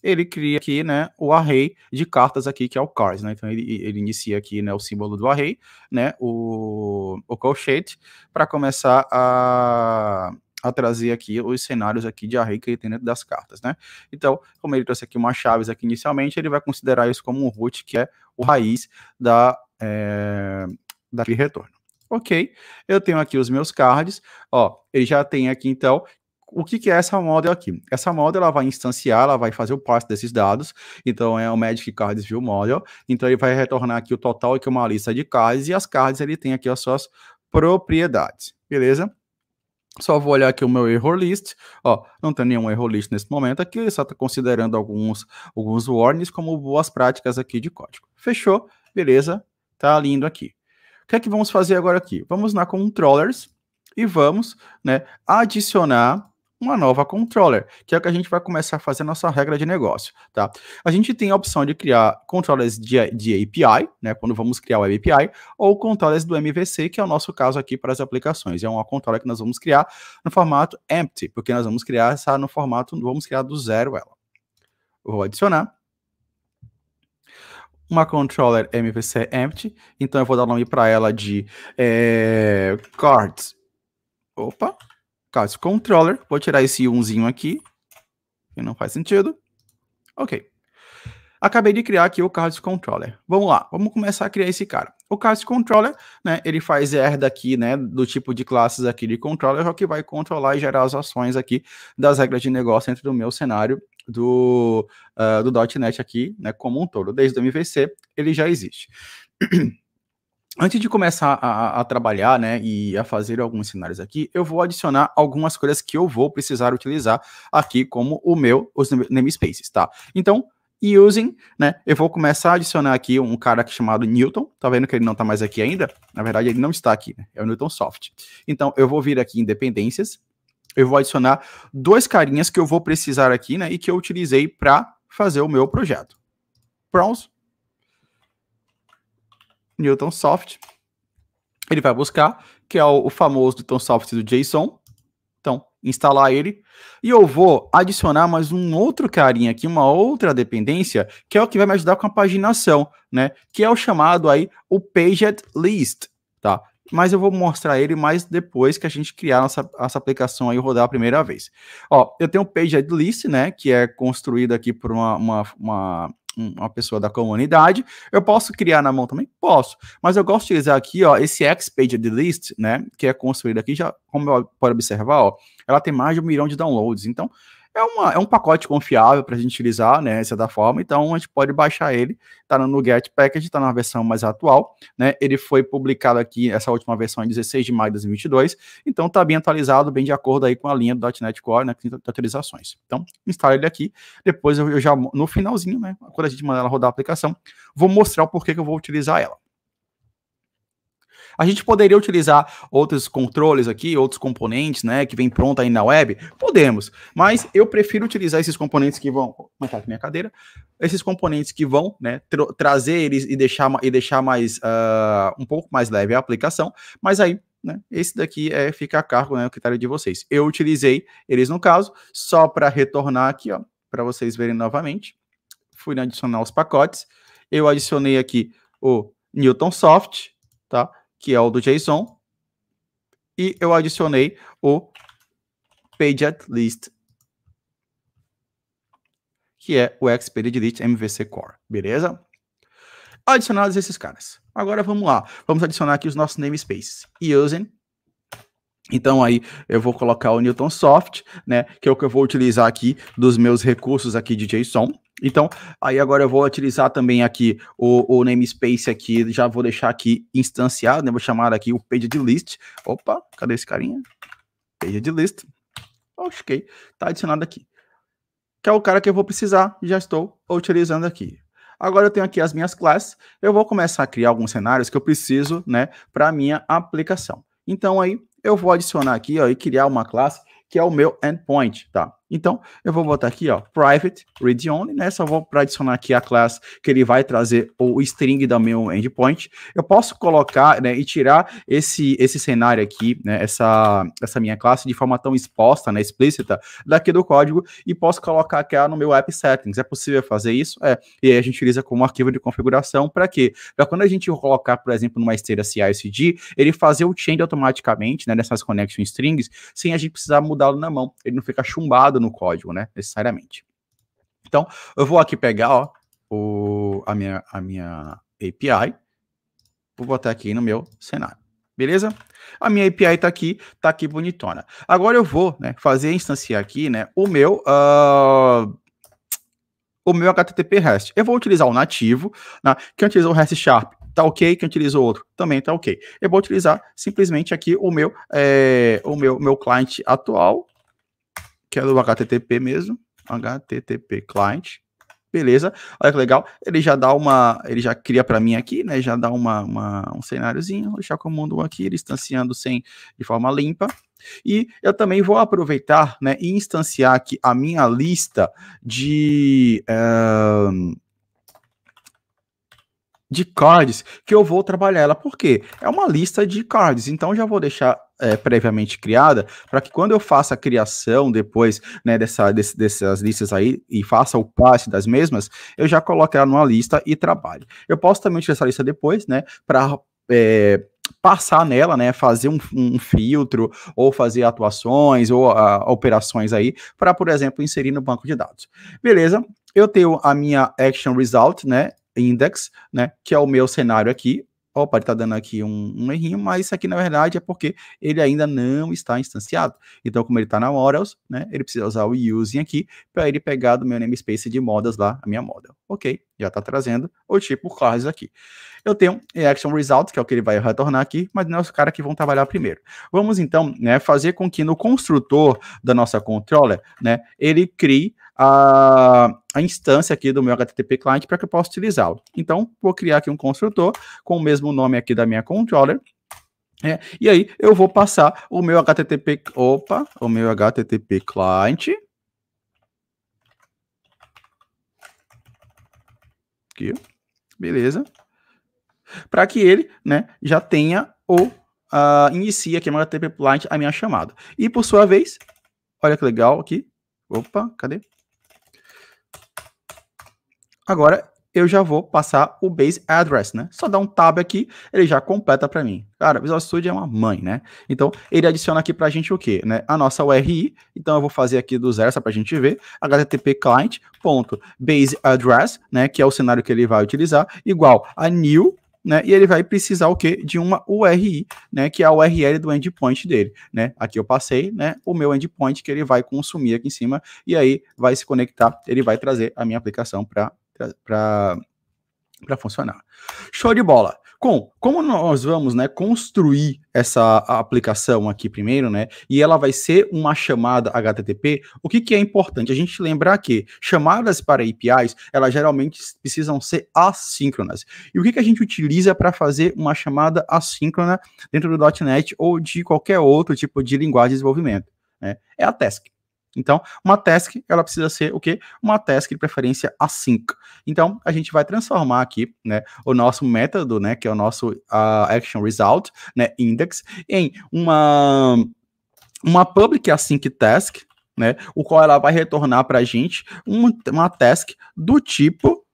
ele cria aqui, né, o array de cartas aqui, que é o cards, né, então ele, ele inicia aqui, né, o símbolo do array, né, o, o colchete, para começar a, a trazer aqui os cenários aqui de array que ele tem dentro das cartas, né? Então, como ele trouxe aqui umas chaves aqui inicialmente, ele vai considerar isso como um root, que é o raiz da, é, eh, daquele retorno. Ok, eu tenho aqui os meus cards, ó, ele já tem aqui então o que, que é essa model aqui? Essa model ela vai instanciar, ela vai fazer o parse desses dados, então é o Magic Cards View Model, então ele vai retornar aqui o total, que é uma lista de cards, e as cards ele tem aqui as suas propriedades, beleza? Só vou olhar aqui o meu error list. Ó, não tem nenhum error list nesse momento aqui, ele só está considerando alguns, alguns warnings como boas práticas aqui de código. Fechou? Beleza? Tá lindo aqui. O que é que vamos fazer agora aqui? Vamos na controllers e vamos né, adicionar uma nova controller, que é o que a gente vai começar a fazer a nossa regra de negócio, tá? A gente tem a opção de criar controllers de, de API, né, quando vamos criar o Web API, ou controllers do MVC, que é o nosso caso aqui para as aplicações. É uma controller que nós vamos criar no formato empty, porque nós vamos criar essa no formato, vamos criar do zero ela. Vou adicionar uma controller MVC empty, então eu vou dar o nome para ela de é, cards. Opa, Caso controller, vou tirar esse 1zinho aqui, que não faz sentido. Ok. Acabei de criar aqui o Chaos Controller. Vamos lá, vamos começar a criar esse cara. O Chaos Controller, né, ele faz R daqui, né, do tipo de classes aqui de controller, só é que vai controlar e gerar as ações aqui das regras de negócio dentro do meu cenário do, uh, do .NET aqui, né, como um todo. Desde o MVC, ele já existe. Antes de começar a, a, trabalhar, né, e a fazer alguns cenários aqui, eu vou adicionar algumas coisas que eu vou precisar utilizar aqui, como o meu, os namespaces, tá? Então, using, né, eu vou começar a adicionar aqui um cara chamado Newton, tá vendo que ele não tá mais aqui ainda? Na verdade, ele não está aqui, né? é o Newton Soft. Então, eu vou vir aqui em dependências, eu vou adicionar dois carinhas que eu vou precisar aqui, né, e que eu utilizei para fazer o meu projeto. Pronto? Newton Soft. Ele vai buscar, que é o, o famoso Newton Soft do JSON. Então, instalar ele. E eu vou adicionar mais um outro carinha aqui, uma outra dependência, que é o que vai me ajudar com a paginação, né? Que é o chamado aí, o Paged List, tá? Mas eu vou mostrar ele mais depois que a gente criar nossa, essa aplicação aí rodar a primeira vez. Ó, eu tenho o Paged List, né? Que é construído aqui por uma, uma, uma uma pessoa da comunidade. Eu posso criar na mão também? Posso. Mas eu gosto de utilizar aqui, ó, esse X-Paged List, né, que é construído aqui, já, como pode observar, ó, ela tem mais de um milhão de downloads. Então, é, uma, é um pacote confiável para a gente utilizar, né, essa da forma, então a gente pode baixar ele, está no Get Package, está na versão mais atual, né, ele foi publicado aqui, essa última versão em 16 de maio de 2022, então está bem atualizado, bem de acordo aí com a linha do .NET Core, né, de atualizações. Então, instala ele aqui, depois eu já, no finalzinho, né, quando a gente mandar ela rodar a aplicação, vou mostrar o porquê que eu vou utilizar ela. A gente poderia utilizar outros controles aqui, outros componentes, né, que vem pronto aí na web? Podemos, mas eu prefiro utilizar esses componentes que vão, mas aqui minha cadeira, esses componentes que vão, né, trazer eles e deixar e deixar mais uh, um pouco mais leve a aplicação, mas aí né? Esse daqui é fica a cargo, né, o critério de vocês. Eu utilizei eles no caso só para retornar aqui, ó, para vocês verem novamente. Fui adicionar os pacotes. Eu adicionei aqui o Newton Soft, tá? que é o do JSON, e eu adicionei o PageAtList, que é o ExpeditList MVC Core, beleza? Adicionados esses caras. Agora vamos lá, vamos adicionar aqui os nossos namespaces. Using então aí eu vou colocar o Newton Soft, né, que é o que eu vou utilizar aqui dos meus recursos aqui de JSON. Então, aí agora eu vou utilizar também aqui o, o namespace aqui, já vou deixar aqui instanciado, né, vou chamar aqui o page de list. Opa, cadê esse carinha? Page de list. Ok, tá adicionado aqui. Que é o cara que eu vou precisar, já estou utilizando aqui. Agora eu tenho aqui as minhas classes, eu vou começar a criar alguns cenários que eu preciso, né, para minha aplicação. Então aí eu vou adicionar aqui ó, e criar uma classe que é o meu endpoint, tá? Então, eu vou botar aqui, ó, private read only, né? Só vou para adicionar aqui a classe que ele vai trazer o string do meu endpoint. Eu posso colocar, né, e tirar esse esse cenário aqui, né, essa essa minha classe de forma tão exposta, né, explícita, daqui do código e posso colocar aqui no meu app settings. É possível fazer isso? É. E aí a gente utiliza como arquivo de configuração para quê? Para quando a gente colocar, por exemplo, numa esteira CI/CD, ele fazer o change automaticamente, né, nessas connection strings, sem a gente precisar mudá-lo na mão. Ele não fica chumbado no código, né? Necessariamente. Então, eu vou aqui pegar ó, o, a, minha, a minha API, vou botar aqui no meu cenário. Beleza? A minha API está aqui, está aqui bonitona. Agora eu vou né, fazer instanciar aqui né, o meu uh, o meu HTTP REST. Eu vou utilizar o nativo, né, quem utilizou o REST Sharp tá ok, quem utilizou outro também tá ok. Eu vou utilizar simplesmente aqui o meu é, o meu, meu cliente atual é do HTTP mesmo, HTTP client, beleza, olha que legal, ele já dá uma, ele já cria para mim aqui, né, já dá uma, uma um cenáriozinho, deixar comando 1 aqui, ele instanciando sem, de forma limpa, e eu também vou aproveitar, né, e instanciar aqui a minha lista de... Uh, de cards que eu vou trabalhar ela. Por quê? É uma lista de cards, então já vou deixar é, previamente criada para que quando eu faça a criação depois né, dessa, desse, dessas listas aí e faça o passe das mesmas, eu já coloque ela numa lista e trabalhe. Eu posso também utilizar essa lista depois, né, para é, passar nela, né, fazer um, um, filtro ou fazer atuações ou a, ah, operações aí para, por exemplo, inserir no banco de dados. Beleza? Eu tenho a minha action result, né, index, né, que é o meu cenário aqui. Opa, ele está dando aqui um, um errinho, mas isso aqui na verdade é porque ele ainda não está instanciado. Então, como ele está na models, né, ele precisa usar o using aqui para ele pegar do meu namespace de modas lá a minha model. Ok, já está trazendo o tipo class aqui. Eu tenho action result, que é o que ele vai retornar aqui, mas não é os caras que vão trabalhar primeiro. Vamos então né, fazer com que no construtor da nossa controller, né, ele crie a, a instância aqui do meu HTTP client para que eu possa utilizá-lo. Então, vou criar aqui um construtor com o mesmo nome aqui da minha controller, é, e aí eu vou passar o meu HTTP, opa, o meu HTTP client. Aqui, beleza. Para que ele, né, já tenha ou uh, inicie aqui no HTTP client a minha chamada. E por sua vez, olha que legal aqui. Opa, cadê? Agora eu já vou passar o base address, né? Só dá um tab aqui, ele já completa para mim. Cara, Visual Studio é uma mãe, né? Então, ele adiciona aqui pra gente o quê, né? A nossa URI. Então, eu vou fazer aqui do zero, só pra gente ver. http client.baseaddress, né? Que é o cenário que ele vai utilizar, igual a new né? E ele vai precisar o quê? De uma URI, né? Que é a URL do endpoint dele, né? Aqui eu passei, né? O meu endpoint que ele vai consumir aqui em cima e aí vai se conectar, ele vai trazer a minha aplicação para para funcionar. Show de bola. Com como nós vamos né, construir essa aplicação aqui primeiro, né? E ela vai ser uma chamada HTTP. O que, que é importante? A gente lembrar que chamadas para APIs, elas geralmente precisam ser assíncronas. E o que, que a gente utiliza para fazer uma chamada assíncrona dentro do .NET ou de qualquer outro tipo de linguagem de desenvolvimento? Né? É a task. Então, uma task, ela precisa ser o quê? Uma task de preferência async. Então, a gente vai transformar aqui, né, o nosso método, né, que é o nosso uh, action result, né, index, em uma uma public async task, né, o qual ela vai retornar para a gente uma, uma task do tipo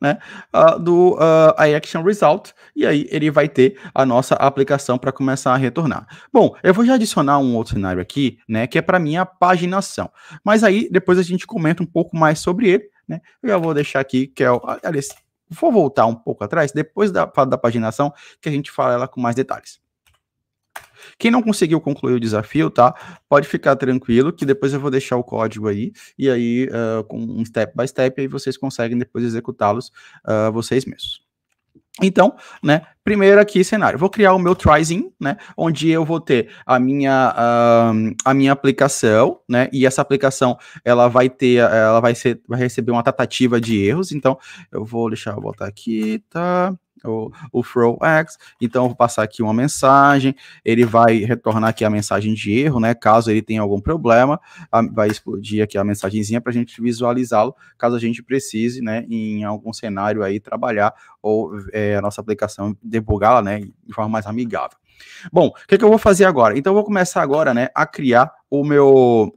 né, uh, do uh, action result, e aí ele vai ter a nossa aplicação para começar a retornar. Bom, eu vou já adicionar um outro cenário aqui, né, que é para minha paginação. Mas aí depois a gente comenta um pouco mais sobre ele, né? Eu já vou deixar aqui que é o vou voltar um pouco atrás, depois da fala da paginação, que a gente fala ela com mais detalhes. Quem não conseguiu concluir o desafio, tá? Pode ficar tranquilo que depois eu vou deixar o código aí e aí uh, com um step by step aí vocês conseguem depois executá-los uh, vocês mesmos. Então, né, primeiro aqui cenário. Vou criar o meu tryzin, né, onde eu vou ter a minha uh, a minha aplicação, né, e essa aplicação ela vai ter ela vai ser vai receber uma tratativa de erros. Então, eu vou deixar eu voltar aqui, tá? o, o throw X. Então, eu vou passar aqui uma mensagem, ele vai retornar aqui a mensagem de erro, né? Caso ele tenha algum problema, a, vai explodir aqui a mensagenzinha para a gente visualizá-lo, caso a gente precise, né, em algum cenário aí trabalhar ou é, a nossa aplicação debugá-la, né, de forma mais amigável. Bom, o que, que eu vou fazer agora? Então, eu vou começar agora, né, a criar o meu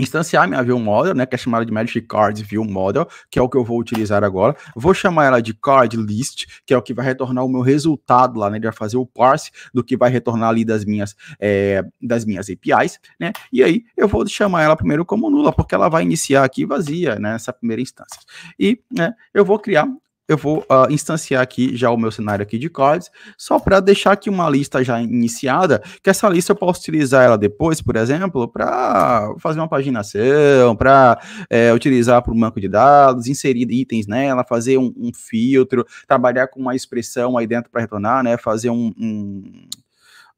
instanciar minha view model, né, que é chamada de Magic Cards View Model, que é o que eu vou utilizar agora. Vou chamar ela de Card List, que é o que vai retornar o meu resultado lá, né, ele vai fazer o parse do que vai retornar ali das minhas, é, das minhas APIs, né, e aí eu vou chamar ela primeiro como nula, porque ela vai iniciar aqui vazia, né, nessa primeira instância. E, né, eu vou criar eu vou uh, instanciar aqui já o meu cenário aqui de cards, só para deixar aqui uma lista já iniciada, que essa lista eu posso utilizar ela depois, por exemplo, para fazer uma paginação, para é, eh, utilizar para o banco de dados, inserir itens nela, fazer um, um filtro, trabalhar com uma expressão aí dentro para retornar, né, fazer um, um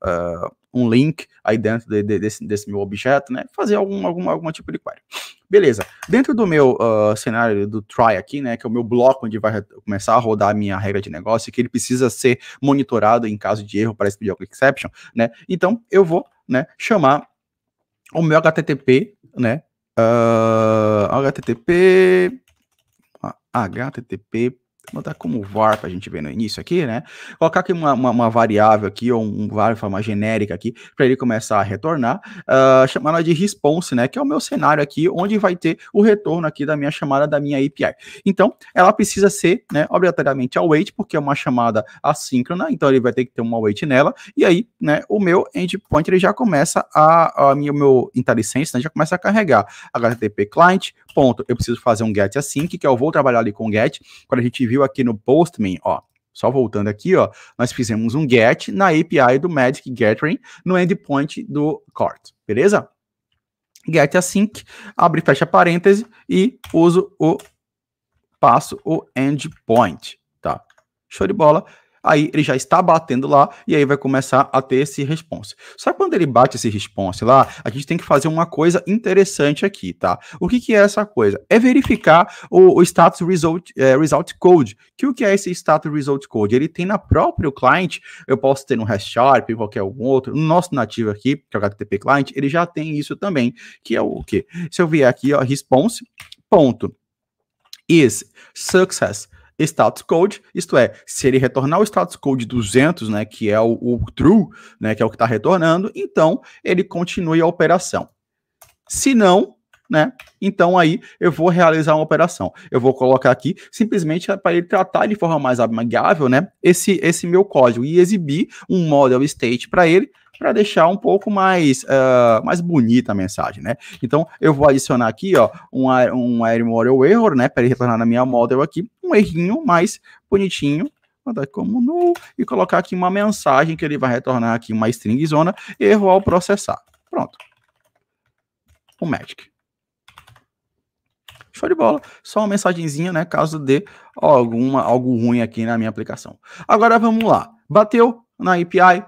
uh, um link aí dentro de, de, desse, desse, meu objeto, né? Fazer algum, algum, algum tipo de query. Beleza. Dentro do meu uh, cenário do try aqui, né? Que é o meu bloco onde vai começar a rodar a minha regra de negócio, que ele precisa ser monitorado em caso de erro para expedir o exception, né? Então, eu vou né, chamar o meu HTTP, né? Uh, ah, HTTP http botar como var para a gente ver no início aqui, né? Colocar aqui uma, uma, uma variável aqui, ou um var de forma genérica aqui, para ele começar a retornar, uh, ah, chamada de response, né? Que é o meu cenário aqui, onde vai ter o retorno aqui da minha chamada da minha API. Então, ela precisa ser, né, obrigatoriamente await, porque é uma chamada assíncrona, então ele vai ter que ter uma await nela, e aí, né, o meu endpoint ele já começa a, a minha, o meu IntelliSense, né, já começa a carregar HTTP client, ponto, eu preciso fazer um get async, que é eu vou trabalhar ali com get, quando a gente viu aqui no Postman, ó, só voltando aqui, ó, nós fizemos um get na API do Magic Gathering no endpoint do Cort, beleza? Get async, abre e fecha parêntese e uso o passo o endpoint, tá? Show de bola aí ele já está batendo lá e aí vai começar a ter esse response. Só que quando ele bate esse response lá, a gente tem que fazer uma coisa interessante aqui, tá? O que, que é essa coisa? É verificar o, o status result, é, result code. Que o que é esse status result code? Ele tem na própria client, eu posso ter no REST Sharp, em qualquer algum outro, no nosso nativo aqui, que é o HTTP client, ele já tem isso também, que é o quê? Se eu vier aqui, ó, response, ponto, is success status code, isto é, se ele retornar o status code 200, né, que é o, o true, né, que é o que está retornando, então ele continue a operação. Se não, né? Então aí eu vou realizar uma operação. Eu vou colocar aqui simplesmente é para ele tratar de forma mais amigável, né? Esse esse meu código e exibir um model state para ele para deixar um pouco mais, uh, mais bonita a mensagem, né? Então, eu vou adicionar aqui, ó, um, um Model Error, né, para ele retornar na minha model aqui, um errinho mais bonitinho, mandar como no e colocar aqui uma mensagem que ele vai retornar aqui, uma string zona, erro ao processar. Pronto. O Magic. Show de bola. Só uma mensagenzinha, né? Caso dê alguma, algo ruim aqui na minha aplicação. Agora vamos lá. Bateu na API,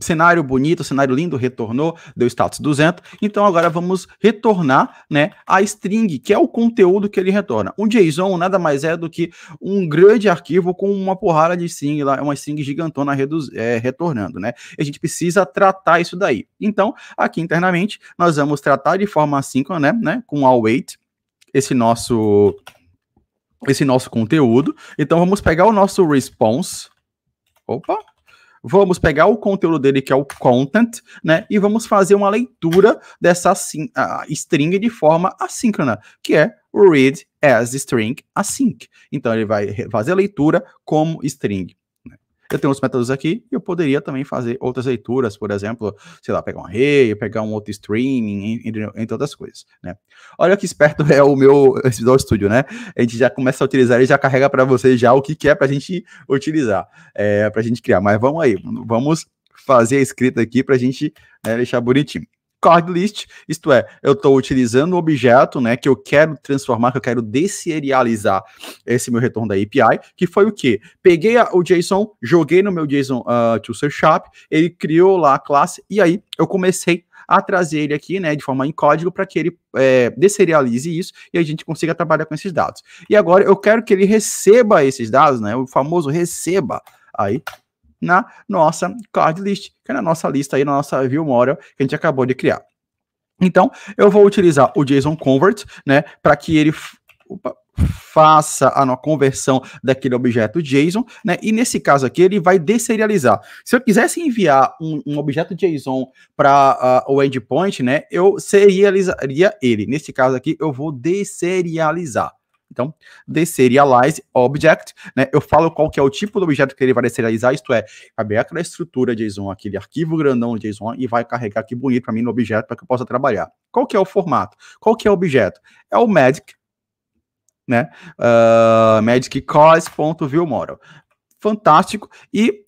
cenário bonito, cenário lindo, retornou, deu status 200. Então agora vamos retornar, né, a string, que é o conteúdo que ele retorna. Um JSON nada mais é do que um grande arquivo com uma porrada de string lá, uma string gigantona é, retornando, né? E a gente precisa tratar isso daí. Então, aqui internamente, nós vamos tratar de forma assíncrona, né, né com await esse nosso esse nosso conteúdo. Então vamos pegar o nosso response. Opa, vamos pegar o conteúdo dele, que é o content, né? E vamos fazer uma leitura dessa assim, string de forma assíncrona, que é read as string async. Então ele vai fazer a leitura como string. Eu tenho os métodos aqui e eu poderia também fazer outras leituras, por exemplo, sei lá, pegar um rei, pegar um outro streaming, entre, entre outras coisas, né? Olha que esperto é o meu Visual Studio, né? A gente já começa a utilizar, ele já carrega para você já o que, que é para a gente utilizar, é, para a gente criar. Mas vamos aí, vamos fazer a escrita aqui para a gente né, deixar bonitinho card list, isto é, eu estou utilizando o um objeto né, que eu quero transformar, que eu quero deserializar esse meu retorno da API, que foi o quê? Peguei a, o JSON, joguei no meu JSON uh, to C Sharp, ele criou lá a classe, e aí eu comecei a trazer ele aqui, né, de forma em código, para que ele é, deserialize isso e a gente consiga trabalhar com esses dados. E agora eu quero que ele receba esses dados, né, o famoso receba. Aí, na nossa card list, que é na nossa lista aí, na nossa view model que a gente acabou de criar. Então, eu vou utilizar o JSON convert, né, para que ele opa, faça a conversão daquele objeto JSON, né? E nesse caso aqui ele vai deserializar Se eu quisesse enviar um, um objeto JSON para uh, o endpoint, né? Eu serializaria ele. Nesse caso aqui eu vou deserializar então, deserialize object, né? Eu falo qual que é o tipo do objeto que ele vai deserializar, isto é, abrir aquela estrutura JSON, aquele arquivo grandão JSON e vai carregar aqui bonito para mim no objeto para que eu possa trabalhar. Qual que é o formato? Qual que é o objeto? É o magic, né? Uh, magic model. Fantástico. E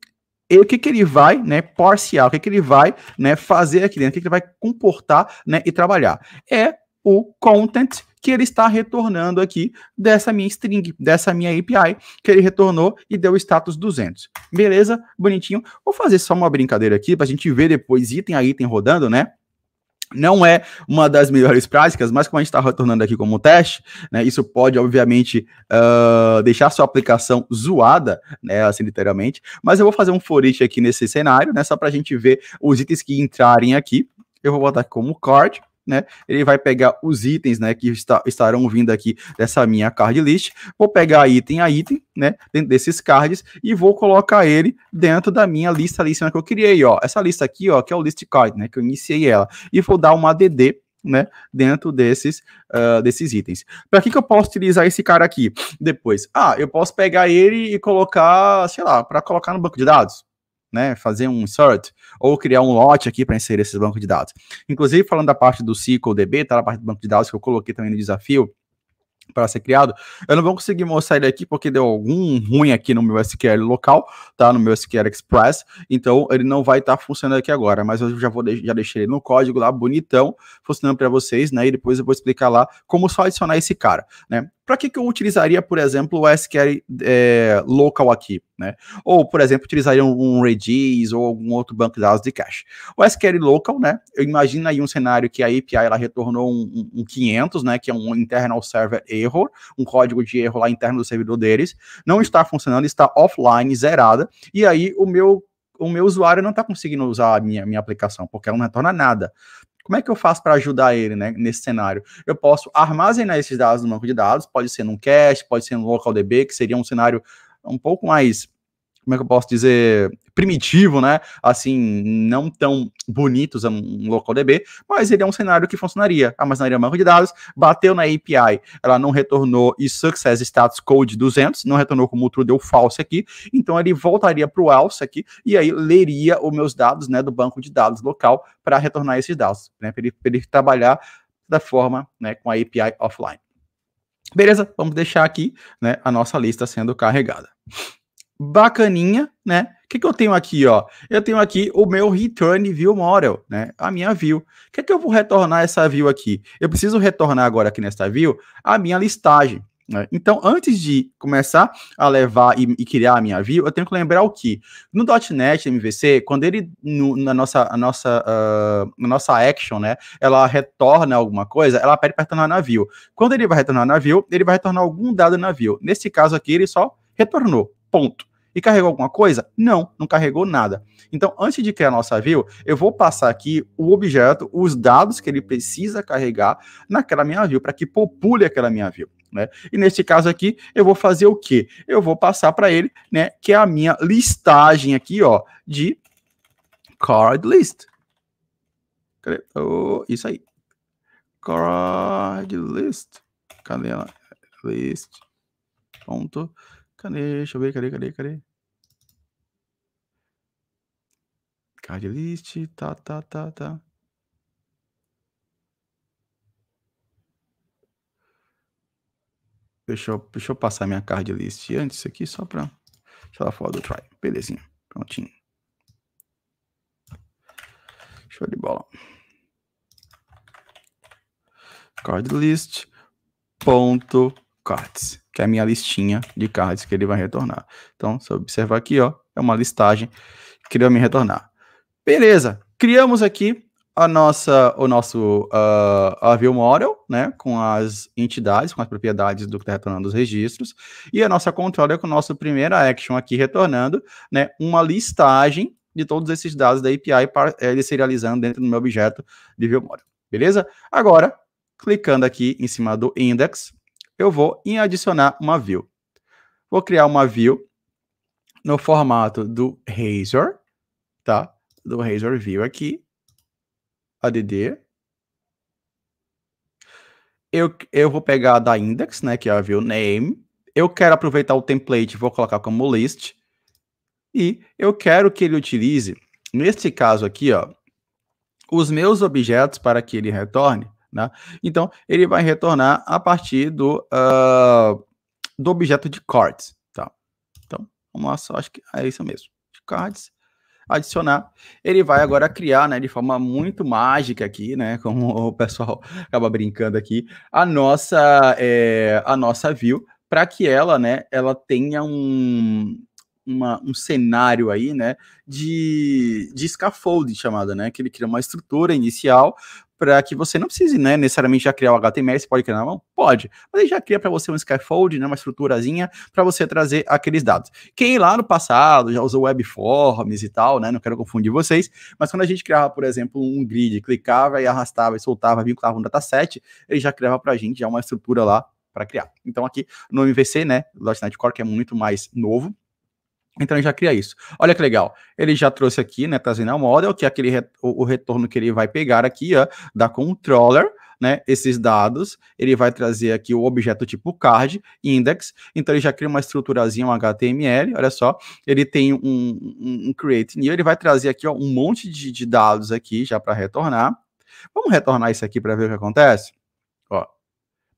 e o que, que ele vai, né, parcial, o que, que ele vai, né, fazer aqui dentro, o que, que ele vai comportar, né, e trabalhar. É o content que ele está retornando aqui dessa minha string, dessa minha API, que ele retornou e deu status 200. Beleza? Bonitinho. Vou fazer só uma brincadeira aqui para a gente ver depois item a item rodando, né? Não é uma das melhores práticas, mas como a gente está retornando aqui como teste, né, isso pode, obviamente, uh, deixar sua aplicação zoada, né, assim, literalmente. Mas eu vou fazer um forite aqui nesse cenário, né, só para a gente ver os itens que entrarem aqui. Eu vou botar como card, né? Ele vai pegar os itens, né, que está, estarão vindo aqui dessa minha card list. Vou pegar item a item, né, dentro desses cards e vou colocar ele dentro da minha lista lista que eu criei, ó. Essa lista aqui, ó, que é o list card, né, que eu iniciei ela. E vou dar uma DD né, dentro desses, uh, desses itens. Para que, que eu posso utilizar esse cara aqui depois? Ah, eu posso pegar ele e colocar, sei lá, para colocar no banco de dados, né, fazer um insert, ou criar um lote aqui para inserir esses bancos de dados. Inclusive, falando da parte do SQL DB, tá A parte do banco de dados que eu coloquei também no desafio, para ser criado. Eu não vou conseguir mostrar ele aqui porque deu algum ruim aqui no meu SQL local, tá? No meu SQL Express. Então ele não vai estar tá funcionando aqui agora, mas eu já vou de já deixei ele no código lá bonitão funcionando para vocês, né? E depois eu vou explicar lá como só adicionar esse cara, né? para que, que eu utilizaria, por exemplo, o SQL é, local aqui, né? Ou, por exemplo, utilizaria um, Redis ou algum outro banco de dados de cache. O SQL local, né? Eu imagino aí um cenário que a API ela retornou um, um, um 500, né? Que é um internal server error, um código de erro lá interno do servidor deles. Não está funcionando, está offline, zerada. E aí o meu o meu usuário não está conseguindo usar a minha, minha aplicação, porque ela não retorna nada. Como é que eu faço para ajudar ele né, nesse cenário? Eu posso armazenar esses dados no banco de dados, pode ser num cache, pode ser no local DB, que seria um cenário um pouco mais como é que eu posso dizer, primitivo, né? Assim, não tão bonitos um local DB, mas ele é um cenário que funcionaria. Armazenaria ah, banco de dados, bateu na API, ela não retornou e success status code 200, não retornou como o true deu false aqui, então ele voltaria para o else aqui e aí leria os meus dados, né, do banco de dados local para retornar esses dados, né, para ele, ele trabalhar da forma, né, com a API offline. Beleza? Vamos deixar aqui, né, a nossa lista sendo carregada bacaninha, né? O que, que eu tenho aqui, ó? Eu tenho aqui o meu return view model, né? A minha view. O que, que eu vou retornar essa view aqui? Eu preciso retornar agora aqui nesta view a minha listagem. Né? Então, antes de começar a levar e, e, criar a minha view, eu tenho que lembrar o que no .NET MVC, quando ele no, na nossa a nossa uh, nossa action, né, ela retorna alguma coisa, ela pede para retornar na view. Quando ele vai retornar na view, ele vai retornar algum dado na view. Nesse caso aqui, ele só retornou. Ponto. E carregou alguma coisa? Não, não carregou nada. Então, antes de criar a nossa view, eu vou passar aqui o objeto, os dados que ele precisa carregar naquela minha view, para que popule aquela minha view. Né? E nesse caso aqui, eu vou fazer o quê? Eu vou passar para ele, né, que é a minha listagem aqui, ó, de card list. Oh, isso aí. Card list. Cadê ela? List. Ponto. Cadê? Deixa eu ver, cadê, cadê, cadê? Card list, tá, tá, tá, tá. Deixa eu, deixa eu passar minha card list antes aqui, só pra deixar ela fora do try. Belezinha, prontinho. Show de bola. Card list, ponto cards, que é a minha listinha de cards que ele vai retornar. Então, se observar aqui, ó, é uma listagem que ele vai me retornar. Beleza, criamos aqui a nossa, o nosso uh, model, né, com as entidades, com as propriedades do que está retornando os registros, e a nossa controller com a nossa primeira action aqui retornando, né, uma listagem de todos esses dados da API para eh, ele serializando dentro do meu objeto de view model. Beleza? Agora, clicando aqui em cima do index, eu vou em adicionar uma view. Vou criar uma view no formato do Razor, tá? Do Razor View aqui, add. Eu, eu vou pegar da index, né, que é a view name. Eu quero aproveitar o template, vou colocar como list. E eu quero que ele utilize, neste caso aqui, ó, os meus objetos para que ele retorne né? Então, ele vai retornar a partir do, uh, do objeto de cards. Tá? Então, vamos lá, só acho que é isso mesmo. De cards, adicionar. Ele vai agora criar, né, de forma muito mágica aqui, né, como o pessoal acaba brincando aqui, a nossa, é, a nossa view, para que ela, né, ela tenha um, uma, um cenário aí, né, de, de scaffold chamada, né, que ele cria uma estrutura inicial para que você não precise, né, necessariamente já criar o HTML, você pode criar na mão? Pode. Mas ele já cria para você um scaffold, né, uma estruturazinha para você trazer aqueles dados. Quem lá no passado já usou webforms e tal, né, não quero confundir vocês, mas quando a gente criava, por exemplo, um grid, clicava e arrastava e soltava, vinculava um dataset, ele já criava para a gente já uma estrutura lá para criar. Então aqui no MVC, né, .NET Core que é muito mais novo, então ele já cria isso. Olha que legal. Ele já trouxe aqui, né, trazendo a model, que é aquele re o, o retorno que ele vai pegar aqui, ó, da controller, né, esses dados, ele vai trazer aqui o objeto tipo card, index, então ele já cria uma estruturazinha, um HTML, olha só, ele tem um, um, um create new, ele vai trazer aqui ó, um monte de, de dados aqui já para retornar. Vamos retornar isso aqui para ver o que acontece? Ó,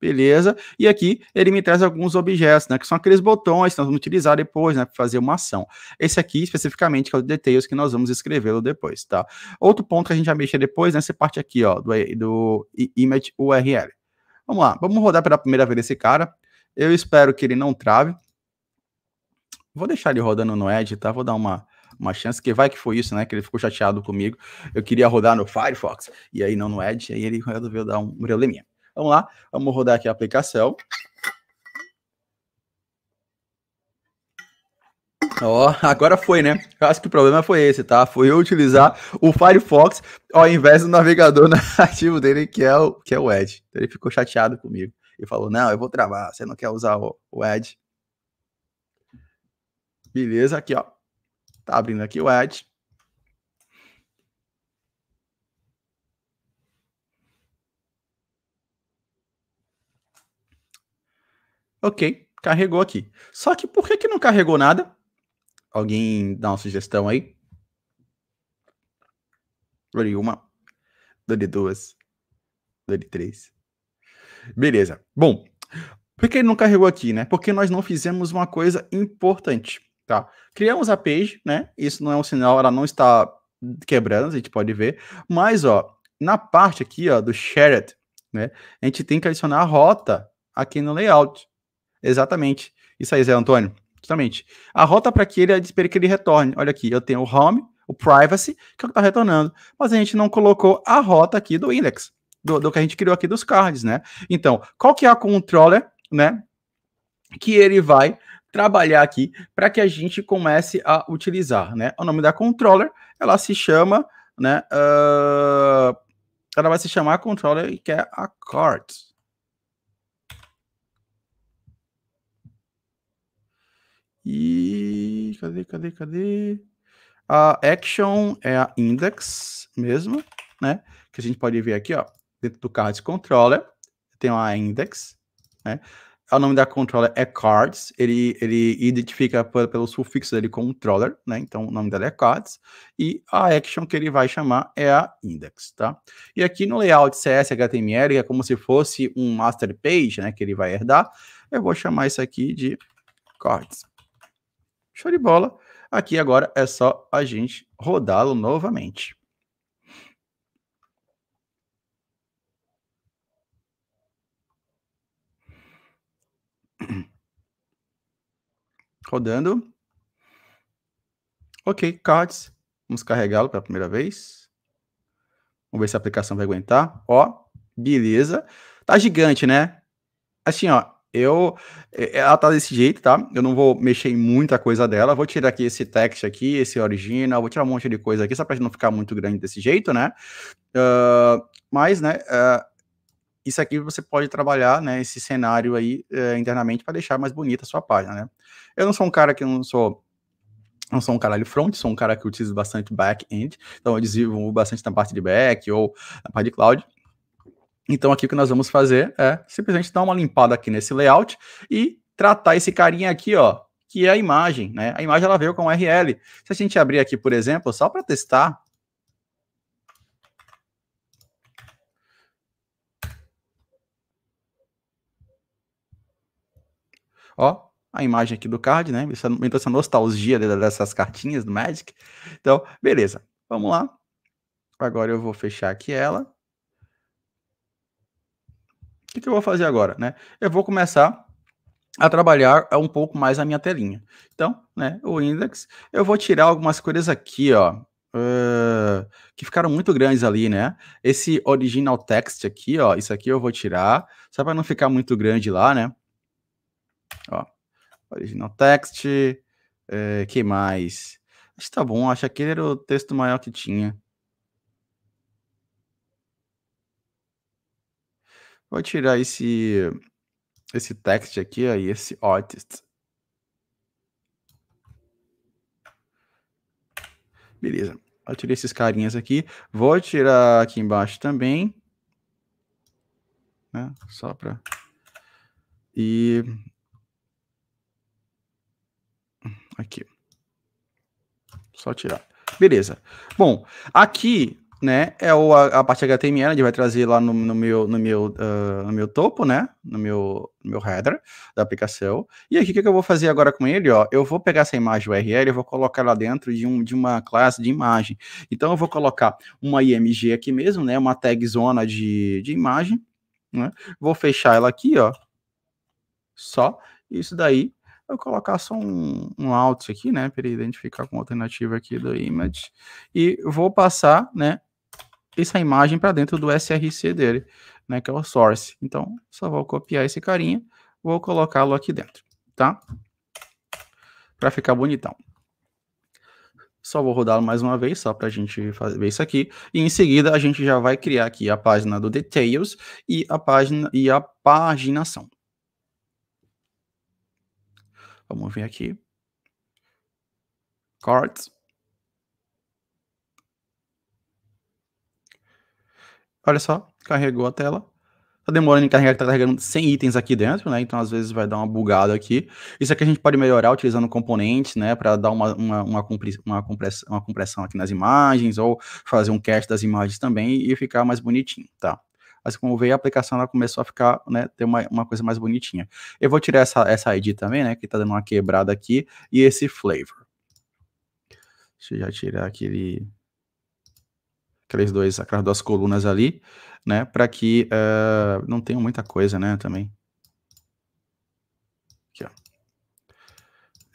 Beleza? E aqui ele me traz alguns objetos, né? Que são aqueles botões que nós vamos utilizar depois, né? Para fazer uma ação. Esse aqui, especificamente, que é o details, que nós vamos escrevê-lo depois, tá? Outro ponto que a gente vai mexer depois, nessa parte aqui, ó, do, do image URL. Vamos lá, vamos rodar pela primeira vez esse cara. Eu espero que ele não trave. Vou deixar ele rodando no Edge, tá? Vou dar uma, uma chance, que vai que foi isso, né? Que ele ficou chateado comigo. Eu queria rodar no Firefox, e aí não no Edge, aí ele resolveu dar um probleminha. Vamos lá, vamos rodar aqui a aplicação. Ó, agora foi, né? Acho que o problema foi esse, tá? Foi eu utilizar o Firefox ao invés do navegador nativo dele, que é o, que é o Edge. Então, ele ficou chateado comigo e falou: Não, eu vou travar, você não quer usar o, o Edge. Beleza, aqui, ó. Tá abrindo aqui o Edge. Ok, carregou aqui. Só que por que, que não carregou nada? Alguém dá uma sugestão aí? Dole uma, dole duas, dole três. Beleza. Bom, por que ele não carregou aqui, né? Porque nós não fizemos uma coisa importante, tá? Criamos a page, né? Isso não é um sinal, ela não está quebrando, a gente pode ver. Mas, ó, na parte aqui, ó, do shared, né? A gente tem que adicionar a rota aqui no layout. Exatamente. Isso aí, Zé Antônio. Justamente. A rota para que ele espere que ele retorne. Olha aqui, eu tenho o home, o privacy, que é o que está retornando. Mas a gente não colocou a rota aqui do index, do, do que a gente criou aqui dos cards, né? Então, qual que é a controller, né? Que ele vai trabalhar aqui para que a gente comece a utilizar, né? O nome da controller, ela se chama, né? Uh, ela vai se chamar controller que é a cards, E cadê, cadê, cadê? A action é a index mesmo, né? Que a gente pode ver aqui, ó, dentro do cards controller, tem uma index, né? O nome da controller é cards, ele, ele identifica por, pelo sufixo dele controller, né? Então o nome dela é cards, e a action que ele vai chamar é a index, tá? E aqui no layout CS HTML, é como se fosse um master page, né? Que ele vai herdar, eu vou chamar isso aqui de cards. Show de bola. Aqui agora é só a gente rodá-lo novamente. Rodando. Ok, cards. Vamos carregá-lo pela primeira vez. Vamos ver se a aplicação vai aguentar. Ó, beleza. Tá gigante, né? Assim, ó, eu, é, é, ela tá desse jeito, tá? Eu não vou mexer em muita coisa dela. Vou tirar aqui esse text aqui, esse original, vou tirar um monte de coisa aqui, só pra gente não ficar muito grande desse jeito, né? Uh, mas, né, uh, isso aqui você pode trabalhar, né, esse cenário aí uh, internamente para deixar mais bonita a sua página, né? Eu não sou um cara que não sou não sou um caralho front, sou um cara que utiliza bastante back-end, então eu desenvolvo bastante na parte de back ou na parte de cloud, então aqui o que nós vamos fazer é simplesmente dar uma limpada aqui nesse layout e tratar esse carinha aqui, ó, que é a imagem, né? A imagem ela veio com URL. Se a gente abrir aqui, por exemplo, só para testar, ó, a imagem aqui do card, né? Então é, essa nostalgia dessas cartinhas do Magic. Então, beleza. Vamos lá. Agora eu vou fechar aqui ela. O que, que eu vou fazer agora, né? Eu vou começar a trabalhar é, um pouco mais a minha telinha. Então, né, o index, eu vou tirar algumas coisas aqui, ó, uh, que ficaram muito grandes ali, né? Esse original text aqui, ó, isso aqui eu vou tirar, só para não ficar muito grande lá, né? Ó, original text, uh, que mais? Acho que tá bom, acho que aquele era o texto maior que tinha. Vou tirar esse, esse text aqui, aí, esse artist. Beleza. vou tirar esses carinhas aqui. Vou tirar aqui embaixo também. Né? Só para... E... Aqui. Só tirar. Beleza. Bom, aqui né? É o, a, a, parte HTML, a gente vai trazer lá no, no meu, no, meu, uh, no meu topo, né? No meu, no meu header da aplicação. E aqui o que eu vou fazer agora com ele, ó? Eu vou pegar essa imagem URL, eu vou colocar lá dentro de, um, de uma classe de imagem. Então eu vou colocar uma IMG aqui mesmo, né? Uma tag zona de, de imagem, né? Vou fechar ela aqui, ó. Só. Isso daí eu colocar só um, um alt aqui, né, para identificar com alternativa aqui do image, e vou passar, né, essa imagem para dentro do SRC dele, né, que é o source. Então, só vou copiar esse carinha, vou colocá-lo aqui dentro, tá? Para ficar bonitão. Só vou rodá-lo mais uma vez, só para a gente ver isso aqui. E em seguida, a gente já vai criar aqui a página do Details e a página e a paginação. Vamos ver aqui. Cards. Olha só, carregou a tela. Tá demorando em carregar, tá carregando 100 itens aqui dentro, né? Então, às vezes, vai dar uma bugada aqui. Isso aqui a gente pode melhorar utilizando componentes, né? Para dar uma, uma, uma, uma, compressão, uma compressão aqui nas imagens, ou fazer um cache das imagens também e ficar mais bonitinho, tá? Mas como veio, a aplicação ela começou a ficar, né? Ter uma, uma coisa mais bonitinha. Eu vou tirar essa, essa ID também, né? Que tá dando uma quebrada aqui. E esse flavor. Deixa eu já tirar aquele aqueles dois, aquelas duas colunas ali, né? Para que uh, não tenha muita coisa, né? Também. Aqui, ó.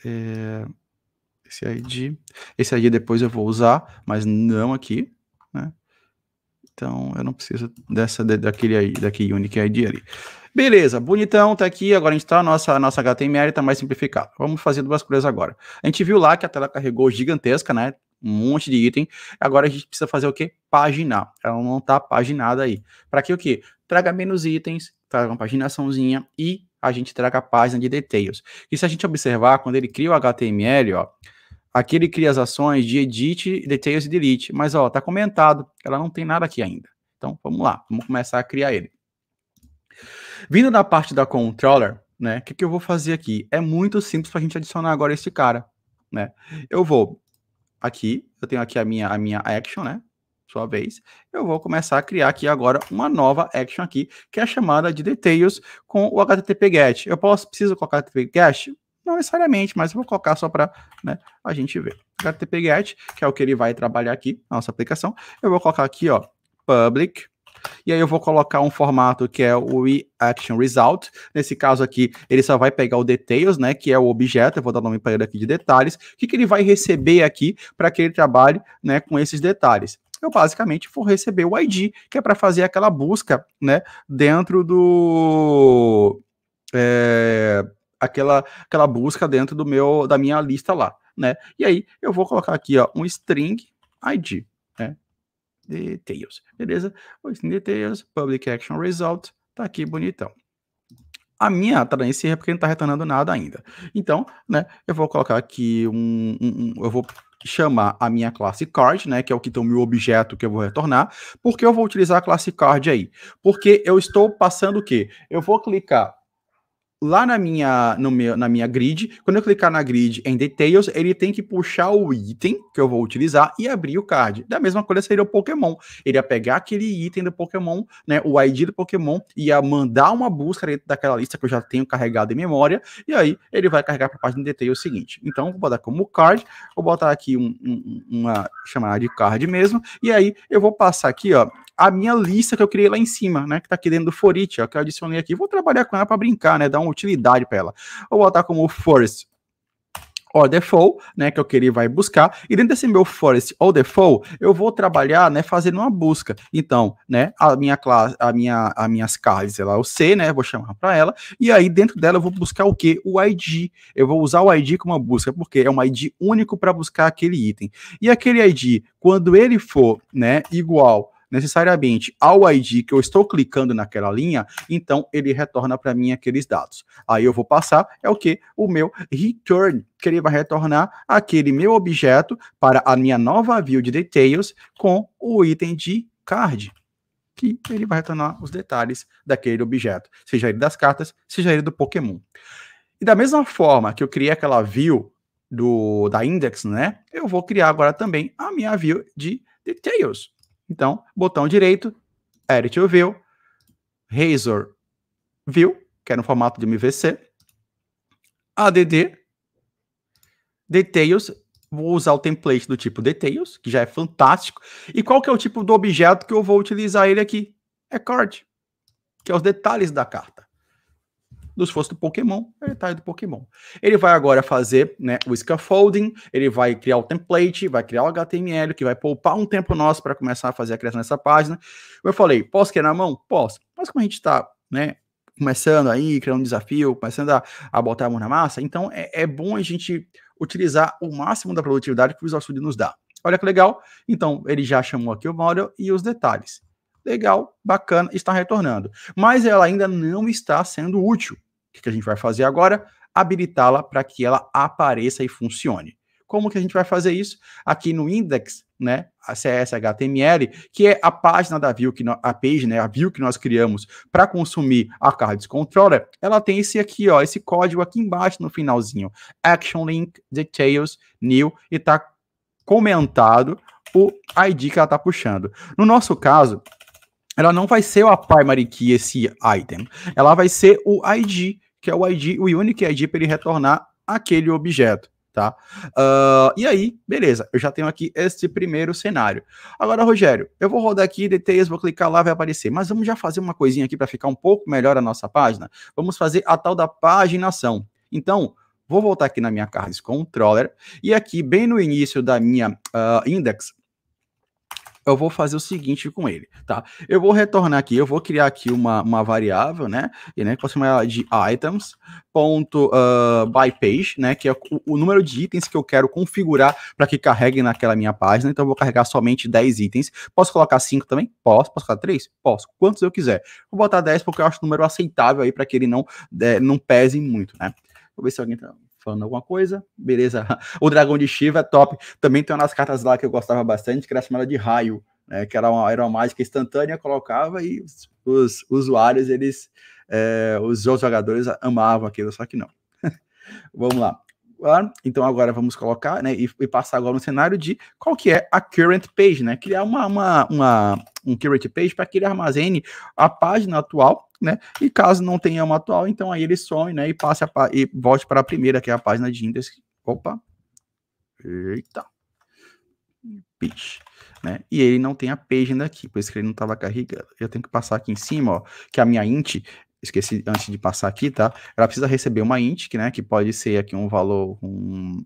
É, esse ID. Esse ID depois eu vou usar, mas não aqui, né? Então, eu não preciso dessa, daquele aí, daquele Unique ID ali. Beleza, bonitão, tá aqui. Agora a gente tá, a nossa, a nossa HTML tá mais simplificada. Vamos fazer duas coisas agora. A gente viu lá que a tela carregou gigantesca, né? um monte de item. Agora a gente precisa fazer o quê? Paginar. Ela não está paginada aí. Para que o quê? Traga menos itens, traga uma paginaçãozinha e a gente traga a página de details. E se a gente observar, quando ele cria o HTML, ó, aqui ele cria as ações de edit, details e delete. Mas, ó, tá comentado, ela não tem nada aqui ainda. Então, vamos lá, vamos começar a criar ele. Vindo da parte da controller, né, o que, que eu vou fazer aqui? É muito simples para a gente adicionar agora esse cara, né? Eu vou aqui, eu tenho aqui a minha, a minha action, né? Sua vez, eu vou começar a criar aqui agora uma nova action aqui, que é chamada de details com o HTTP GET. Eu posso, preciso colocar HTTP GET? Não necessariamente, mas eu vou colocar só para né, a gente ver. HTTP GET, que é o que ele vai trabalhar aqui, na nossa aplicação, eu vou colocar aqui, ó, public e aí eu vou colocar um formato que é o action result. Nesse caso aqui, ele só vai pegar o details, né, que é o objeto, eu vou dar nome para ele aqui de detalhes. O que, que ele vai receber aqui para que ele trabalhe, né, com esses detalhes? eu basicamente vou receber o ID, que é para fazer aquela busca, né, dentro do é, aquela aquela busca dentro do meu da minha lista lá, né? E aí eu vou colocar aqui, ó, um string ID, né? details, beleza? Within details, public action result, tá aqui bonitão. A minha tá nesse C porque não tá retornando nada ainda. Então, né, eu vou colocar aqui um, um, um eu vou chamar a minha classe card, né, que é o que tem o meu objeto que eu vou retornar, porque eu vou utilizar a classe card aí. Porque eu estou passando o quê? Eu vou clicar lá na minha, no meu, na minha grid, quando eu clicar na grid em Details, ele tem que puxar o item que eu vou utilizar e abrir o card. Da mesma coisa seria o Pokémon. Ele ia pegar aquele item do Pokémon, né, o ID do Pokémon, ia mandar uma busca dentro daquela lista que eu já tenho carregado em memória, e aí ele vai carregar para a página de Details seguinte. Então, vou botar como card, vou botar aqui um, um, uma chamada de card mesmo, e aí eu vou passar aqui, ó, a minha lista que eu criei lá em cima, né? Que tá aqui dentro do Forit, ó, que eu adicionei aqui. Vou trabalhar com ela para brincar, né? Dar uma utilidade para ela. Vou botar como forest or default, né, que eu é queria vai buscar, e dentro desse meu forest or default, eu vou trabalhar, né, fazendo uma busca. Então, né, a minha classe, a minha, a minhas classes, ela o C, né, vou chamar para ela, e aí dentro dela eu vou buscar o que? O ID. Eu vou usar o ID como uma busca, porque é um ID único para buscar aquele item. E aquele ID, quando ele for, né, igual necessariamente ao ID que eu estou clicando naquela linha, então ele retorna para mim aqueles dados. Aí eu vou passar, é o que? O meu return, que ele vai retornar aquele meu objeto para a minha nova view de details com o item de card, que ele vai retornar os detalhes daquele objeto, seja ele das cartas, seja ele do Pokémon. E da mesma forma que eu criei aquela view do, da index, né? Eu vou criar agora também a minha view de details então, botão direito, Edit View, Razor View, que é no formato de MVC, ADD, Details, vou usar o template do tipo Details, que já é fantástico. E qual que é o tipo do objeto que eu vou utilizar ele aqui? É card, que é os detalhes da carta dos fãs do Pokémon, é detalhe tá do Pokémon. Ele vai agora fazer né, o scaffolding, ele vai criar o template, vai criar o HTML, que vai poupar um tempo nosso para começar a fazer a criação dessa página. Eu falei, posso criar na mão? Posso. Mas como a gente está né, começando aí, criando um desafio, começando a, a botar a mão na massa, então é, é bom a gente utilizar o máximo da produtividade que o Visual Studio nos dá. Olha que legal. Então, ele já chamou aqui o model e os detalhes. Legal, bacana, está retornando. Mas ela ainda não está sendo útil que, que a gente vai fazer agora? Habilitá-la para que ela apareça e funcione. Como que a gente vai fazer isso? Aqui no index, né, a CSHTML, que é a página da view que no, a page, né, a view que nós criamos para consumir a cards controller, ela tem esse aqui, ó, esse código aqui embaixo no finalzinho, action link details new e tá comentado o ID que ela tá puxando. No nosso caso, ela não vai ser a primary key esse item, ela vai ser o ID que é o ID, o unique ID para ele retornar aquele objeto, tá? Uh, e aí, beleza, eu já tenho aqui este primeiro cenário. Agora, Rogério, eu vou rodar aqui DTs, vou clicar lá, vai aparecer, mas vamos já fazer uma coisinha aqui para ficar um pouco melhor a nossa página? Vamos fazer a tal da paginação. Então, vou voltar aqui na minha Cards Controller, e aqui, bem no início da minha uh, index, eu vou fazer o seguinte com ele, tá? Eu vou retornar aqui, eu vou criar aqui uma, uma variável, né? E né, Posso chamar ela de items ponto uh, by page, né? Que é o, o, número de itens que eu quero configurar para que carreguem naquela minha página. Então eu vou carregar somente 10 itens. Posso colocar 5 também? Posso. Posso colocar 3? Posso. Quantos eu quiser. Vou botar 10 porque eu acho o número aceitável aí para que ele não, é, não pese muito, né? Vou ver se alguém tá falando alguma coisa, beleza. O Dragão de Shiva é top. Também tem umas cartas lá que eu gostava bastante, que era chamada de Raio, né, que era uma, era uma mágica instantânea, colocava e os, os usuários, eles, é, os jogadores amavam aquilo, só que não. vamos lá. Então agora vamos colocar, né, e, e, passar agora no cenário de qual que é a current page, né, criar uma, uma, uma um current page para que ele armazene a página atual né? E caso não tenha uma atual, então aí ele some, né? E passe a, e volte para a primeira, que é a página de índice. Opa! Eita! Pitch, né? E ele não tem a página aqui, por isso que ele não estava carregando. Eu tenho que passar aqui em cima, ó, que a minha int, esqueci antes de passar aqui, tá? Ela precisa receber uma int, que, né, que pode ser aqui um valor, um,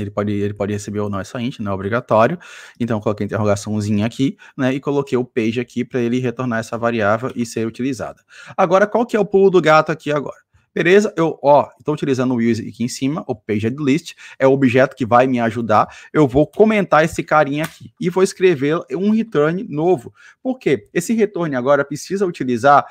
ele pode, ele pode receber ou não essa int, não é obrigatório. Então, coloquei a interrogaçãozinha aqui, né? E coloquei o page aqui para ele retornar essa variável e ser utilizada. Agora, qual que é o pulo do gato aqui agora? Beleza, eu, ó, estou utilizando o use aqui em cima, o page list, é o objeto que vai me ajudar. Eu vou comentar esse carinha aqui e vou escrever um return novo. Por quê? Esse return agora precisa utilizar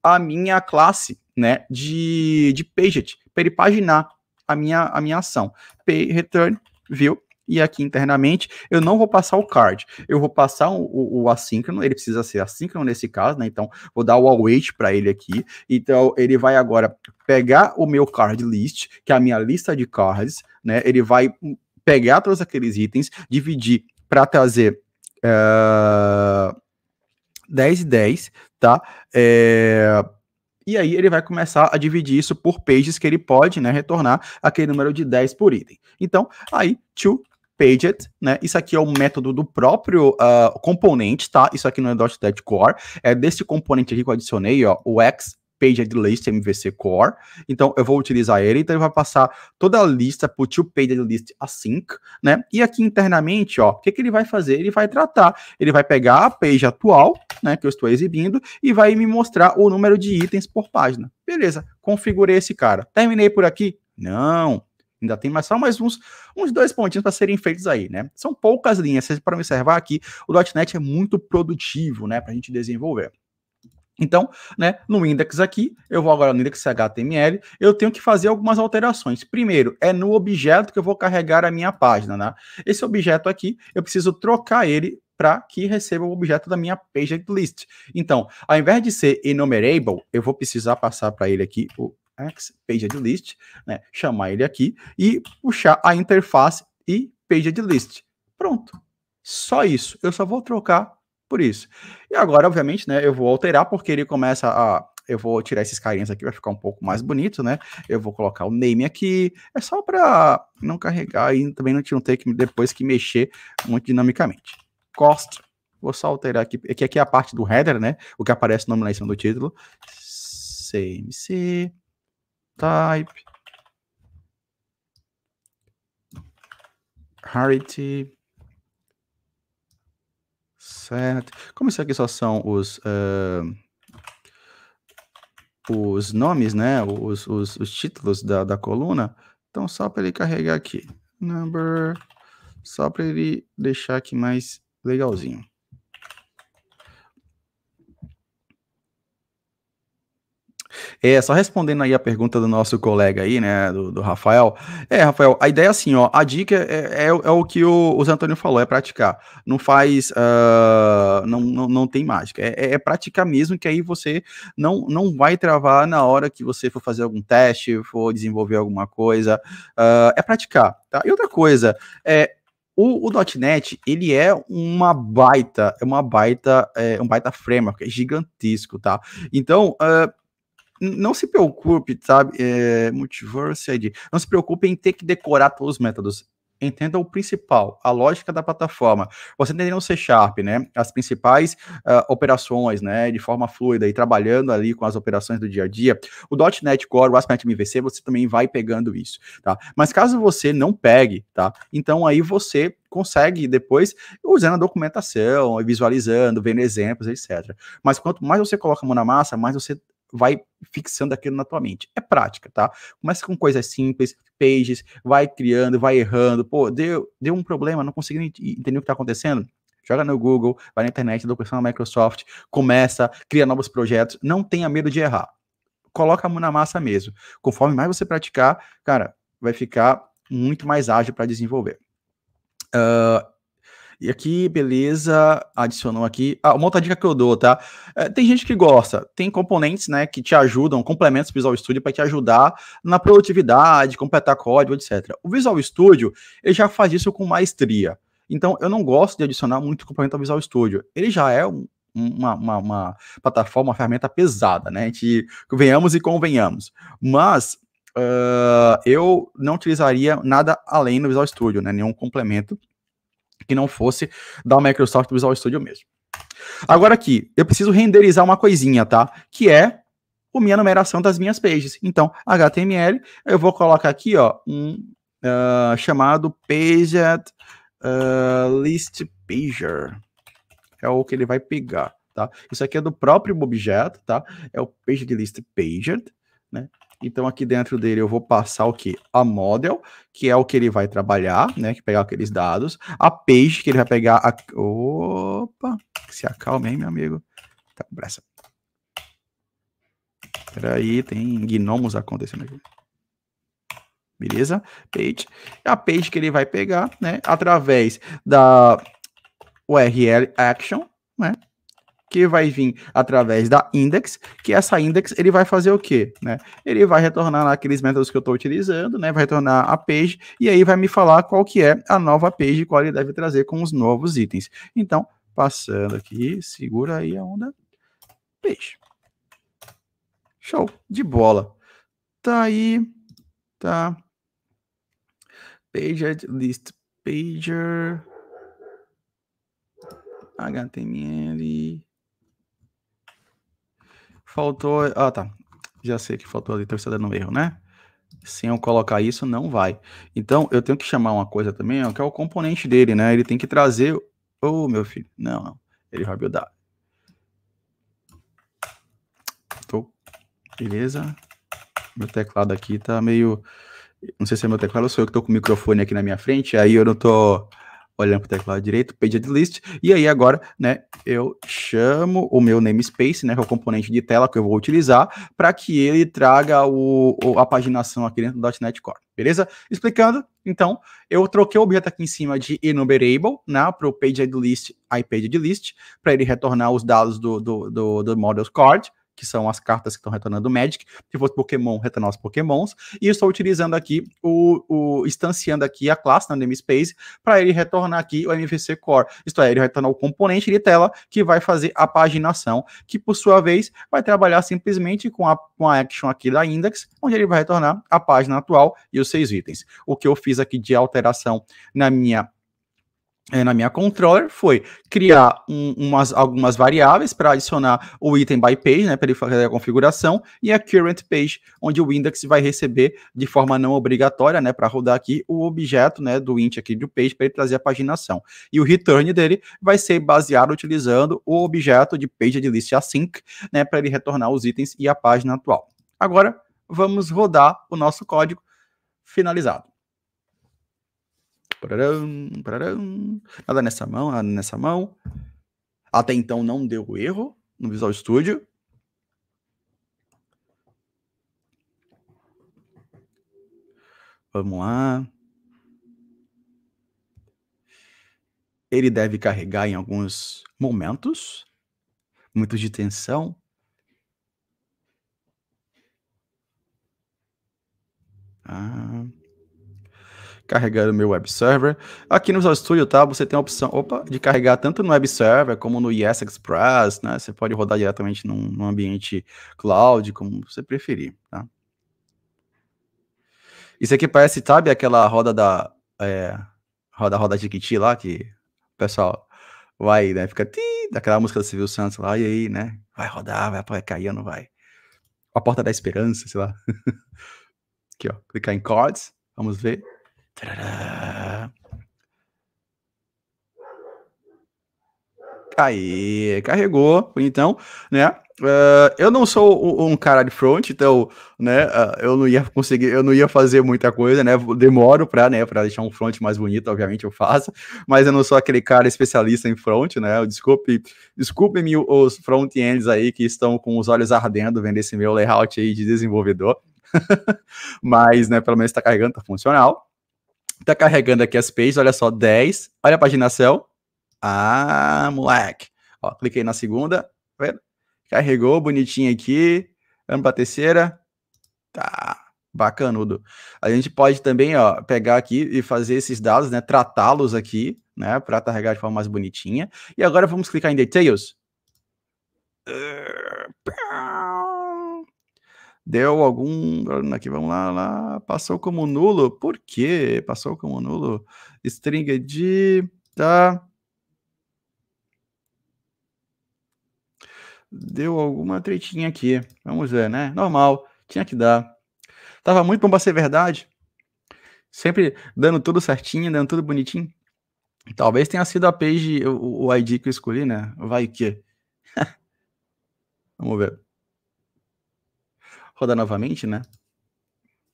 a minha classe, né, de, de page para ele paginar a minha, a minha ação. Pay return, viu? E aqui internamente, eu não vou passar o card, eu vou passar o, o, o assíncrono, ele precisa ser assíncrono nesse caso, né? Então, vou dar o await para ele aqui. Então, ele vai agora pegar o meu card list, que é a minha lista de cards, né? Ele vai pegar todos aqueles itens, dividir para trazer uh, eh, 10 e 10, tá? É, e aí ele vai começar a dividir isso por pages que ele pode, né, retornar aquele número de 10 por item. Então, aí to Paget, né? Isso aqui é o método do próprio uh, componente, tá? Isso aqui não é .NET Core, é desse componente aqui que eu adicionei, ó, o X page at list MVC core. Então eu vou utilizar ele, então ele vai passar toda a lista para o to page list async, né? E aqui internamente, ó, o que, que ele vai fazer? Ele vai tratar, ele vai pegar a page atual, né, que eu estou exibindo e vai me mostrar o número de itens por página. Beleza, configurei esse cara. Terminei por aqui? Não, ainda tem mais só mais uns, uns dois pontinhos para serem feitos aí, né? São poucas linhas, para observar aqui, o .NET é muito produtivo, né, para a gente desenvolver. Então, né, no index aqui, eu vou agora no index HTML, eu tenho que fazer algumas alterações. Primeiro, é no objeto que eu vou carregar a minha página, né? Esse objeto aqui, eu preciso trocar ele para que receba o objeto da minha page list. Então, ao invés de ser enumerable, eu vou precisar passar para ele aqui o list, né, chamar ele aqui e puxar a interface e list. Pronto. Só isso. Eu só vou trocar por isso. E agora, obviamente, né, eu vou alterar porque ele começa a eu vou tirar esses carinhas aqui, vai ficar um pouco mais bonito, né? Eu vou colocar o name aqui, é só para não carregar e também não ter que depois que mexer muito dinamicamente. Cost, vou só alterar aqui, é que aqui é a parte do header, né? O que aparece o nome lá em cima do título. CMC, type, rarity, certo Como isso aqui só são os, uh, os nomes, né? Os, os, os títulos da, da coluna. Então, só para ele carregar aqui. Number. Só para ele deixar aqui mais legalzinho. É, só respondendo aí a pergunta do nosso colega aí, né, do, do Rafael. É, Rafael, a ideia é assim, ó, a dica é, é, é o que o, o Zé Antônio falou, é praticar. Não faz, uh, não, não, não tem mágica. É, é, é, praticar mesmo, que aí você não, não vai travar na hora que você for fazer algum teste, for desenvolver alguma coisa. Uh, é praticar, tá? E outra coisa, é, o, o .NET, ele é uma baita, é uma baita, é um baita framework, é gigantesco, tá? Então, uh, não se preocupe, sabe? É, Multiverse ID. Não se preocupe em ter que decorar todos os métodos. Entenda o principal, a lógica da plataforma. Você entendendo o C Sharp, né? As principais uh, operações, né? De forma fluida e trabalhando ali com as operações do dia a dia. O .NET Core, o ASP.NET MVC, você também vai pegando isso, tá? Mas caso você não pegue, tá? Então aí você consegue depois usando a documentação, visualizando, vendo exemplos, etc. Mas quanto mais você coloca a mão na massa, mais você vai fixando aquilo na tua mente. É prática, tá? Começa com coisas simples, pages, vai criando, vai errando. Pô, deu, deu um problema, não consegui entender o que está acontecendo joga no Google, vai na internet, do pessoal na Microsoft, começa, cria novos projetos, não tenha medo de errar. Coloca a mão na massa mesmo. Conforme mais você praticar, cara, vai ficar muito mais ágil para desenvolver. Uh, e aqui, beleza, adicionou aqui. Ah, uma outra dica que eu dou, tá? É, tem gente que gosta, tem componentes, né, que te ajudam, complementos do Visual Studio para te ajudar na produtividade, completar código, etc. O Visual Studio, ele já faz isso com maestria. Então, eu não gosto de adicionar muito complemento ao Visual Studio. Ele já é um, uma, uma, uma, plataforma, uma ferramenta pesada, né? gente venhamos e convenhamos. Mas uh, eu não utilizaria nada além do Visual Studio, né? Nenhum complemento que não fosse da Microsoft Visual Studio mesmo. Agora aqui, eu preciso renderizar uma coisinha, tá? Que é a minha numeração das minhas pages. Então, HTML, eu vou colocar aqui, ó, um uh, chamado paget uh, ah, list pager. É o que ele vai pegar, tá? Isso aqui é do próprio objeto, tá? É o page list pager, né? Então aqui dentro dele eu vou passar o que? A model, que é o que ele vai trabalhar, né? Que pegar aqueles dados. A page, que ele vai pegar a... Opa! Se acalme aí, meu amigo. Tá, pressa. Peraí, tem gnomos acontecendo aqui. Beleza? Page. A page que ele vai pegar, né? Através da URL action, né? que vai vir através da index, que essa index ele vai fazer o quê? Né? Ele vai retornar aqueles métodos que eu estou utilizando, né? vai retornar a page, e aí vai me falar qual que é a nova page, qual ele deve trazer com os novos itens. Então, passando aqui, segura aí a onda, page. Show de bola. Tá aí, tá. Page list pager, HTML, Faltou. Ah, tá. Já sei que faltou ali. Então está dando um erro, né? Sem eu colocar isso, não vai. Então, eu tenho que chamar uma coisa também, ó, que é o componente dele, né? Ele tem que trazer. Ô, oh, meu filho. Não, não. Ele vai buildar. Tô. Beleza. Meu teclado aqui tá meio. Não sei se é meu teclado ou sou eu que tô com o microfone aqui na minha frente. Aí eu não tô olhando para o teclado direito, page list, e aí agora, né, eu chamo o meu namespace, né, que é o componente de tela que eu vou utilizar, para que ele traga o, a paginação aqui dentro do .NET Core, beleza? Explicando, então, eu troquei o objeto aqui em cima de enumerable, né, para o page list, iPage list, para ele retornar os dados do, do, do, do models card, que são as cartas que estão retornando o Magic, fosse Pokémon retornar os Pokémons, e eu estou utilizando aqui, o, o instanciando aqui a classe na né, namespace para ele retornar aqui o MVC Core, isto é, ele retornar o componente de tela que vai fazer a paginação, que por sua vez vai trabalhar simplesmente com a, com a action aqui da Index, onde ele vai retornar a página atual e os seis itens. O que eu fiz aqui de alteração na minha é, na minha controller foi criar um, umas, algumas variáveis para adicionar o item by page, né, para ele fazer a configuração, e a current page, onde o index vai receber de forma não obrigatória, né, para rodar aqui o objeto, né, do int aqui do page para ele trazer a paginação. E o return dele vai ser baseado utilizando o objeto de page de list async, né, para ele retornar os itens e a página atual. Agora vamos rodar o nosso código finalizado. Pararam, pararam. Nada nessa mão, nada nessa mão. Até então não deu erro no Visual Studio. Vamos lá. Ele deve carregar em alguns momentos, muitos de tensão. Ah carregando meu web server. Aqui no Visual Studio, tá? Você tem a opção opa, de carregar tanto no web server como no ES Express, né? Você pode rodar diretamente num, num ambiente cloud, como você preferir, tá? Isso aqui parece, sabe, aquela roda da é, roda roda Jiquiti lá, que o pessoal vai, né, fica daquela música do Civil Santos lá, e aí, né, vai rodar, vai, vai cair ou não vai. A Porta da Esperança, sei lá. Aqui, ó, clicar em chords vamos ver. Tarará. Aí, carregou, então, né? Uh, eu não sou um cara de front, então, né? Uh, eu não ia conseguir, eu não ia fazer muita coisa, né? Demoro para, né? Para deixar um front mais bonito, obviamente eu faço, mas eu não sou aquele cara especialista em front, né? Desculpe, desculpe-me os front-ends aí que estão com os olhos ardendo vendo esse meu layout aí de desenvolvedor, mas, né? Pelo menos está carregando, tá funcional. Tá carregando aqui as pages, olha só, 10. Olha a paginação. Ah, moleque. Ó, cliquei na segunda. Tá Carregou, bonitinho aqui. Vamos pra terceira. Tá, bacanudo. A gente pode também, ó, pegar aqui e fazer esses dados, né, tratá-los aqui, né, para carregar de forma mais bonitinha. E agora vamos clicar em Details. Uh, deu algum. Aqui vamos lá, lá. Passou como nulo. Por quê? Passou como nulo. String de. Tá. Deu alguma tretinha aqui. Vamos ver, né? Normal. Tinha que dar. Tava muito bom pra ser verdade. Sempre dando tudo certinho, dando tudo bonitinho. Talvez tenha sido a page, o, o ID que eu escolhi, né? Vai que. vamos ver rodar novamente, né?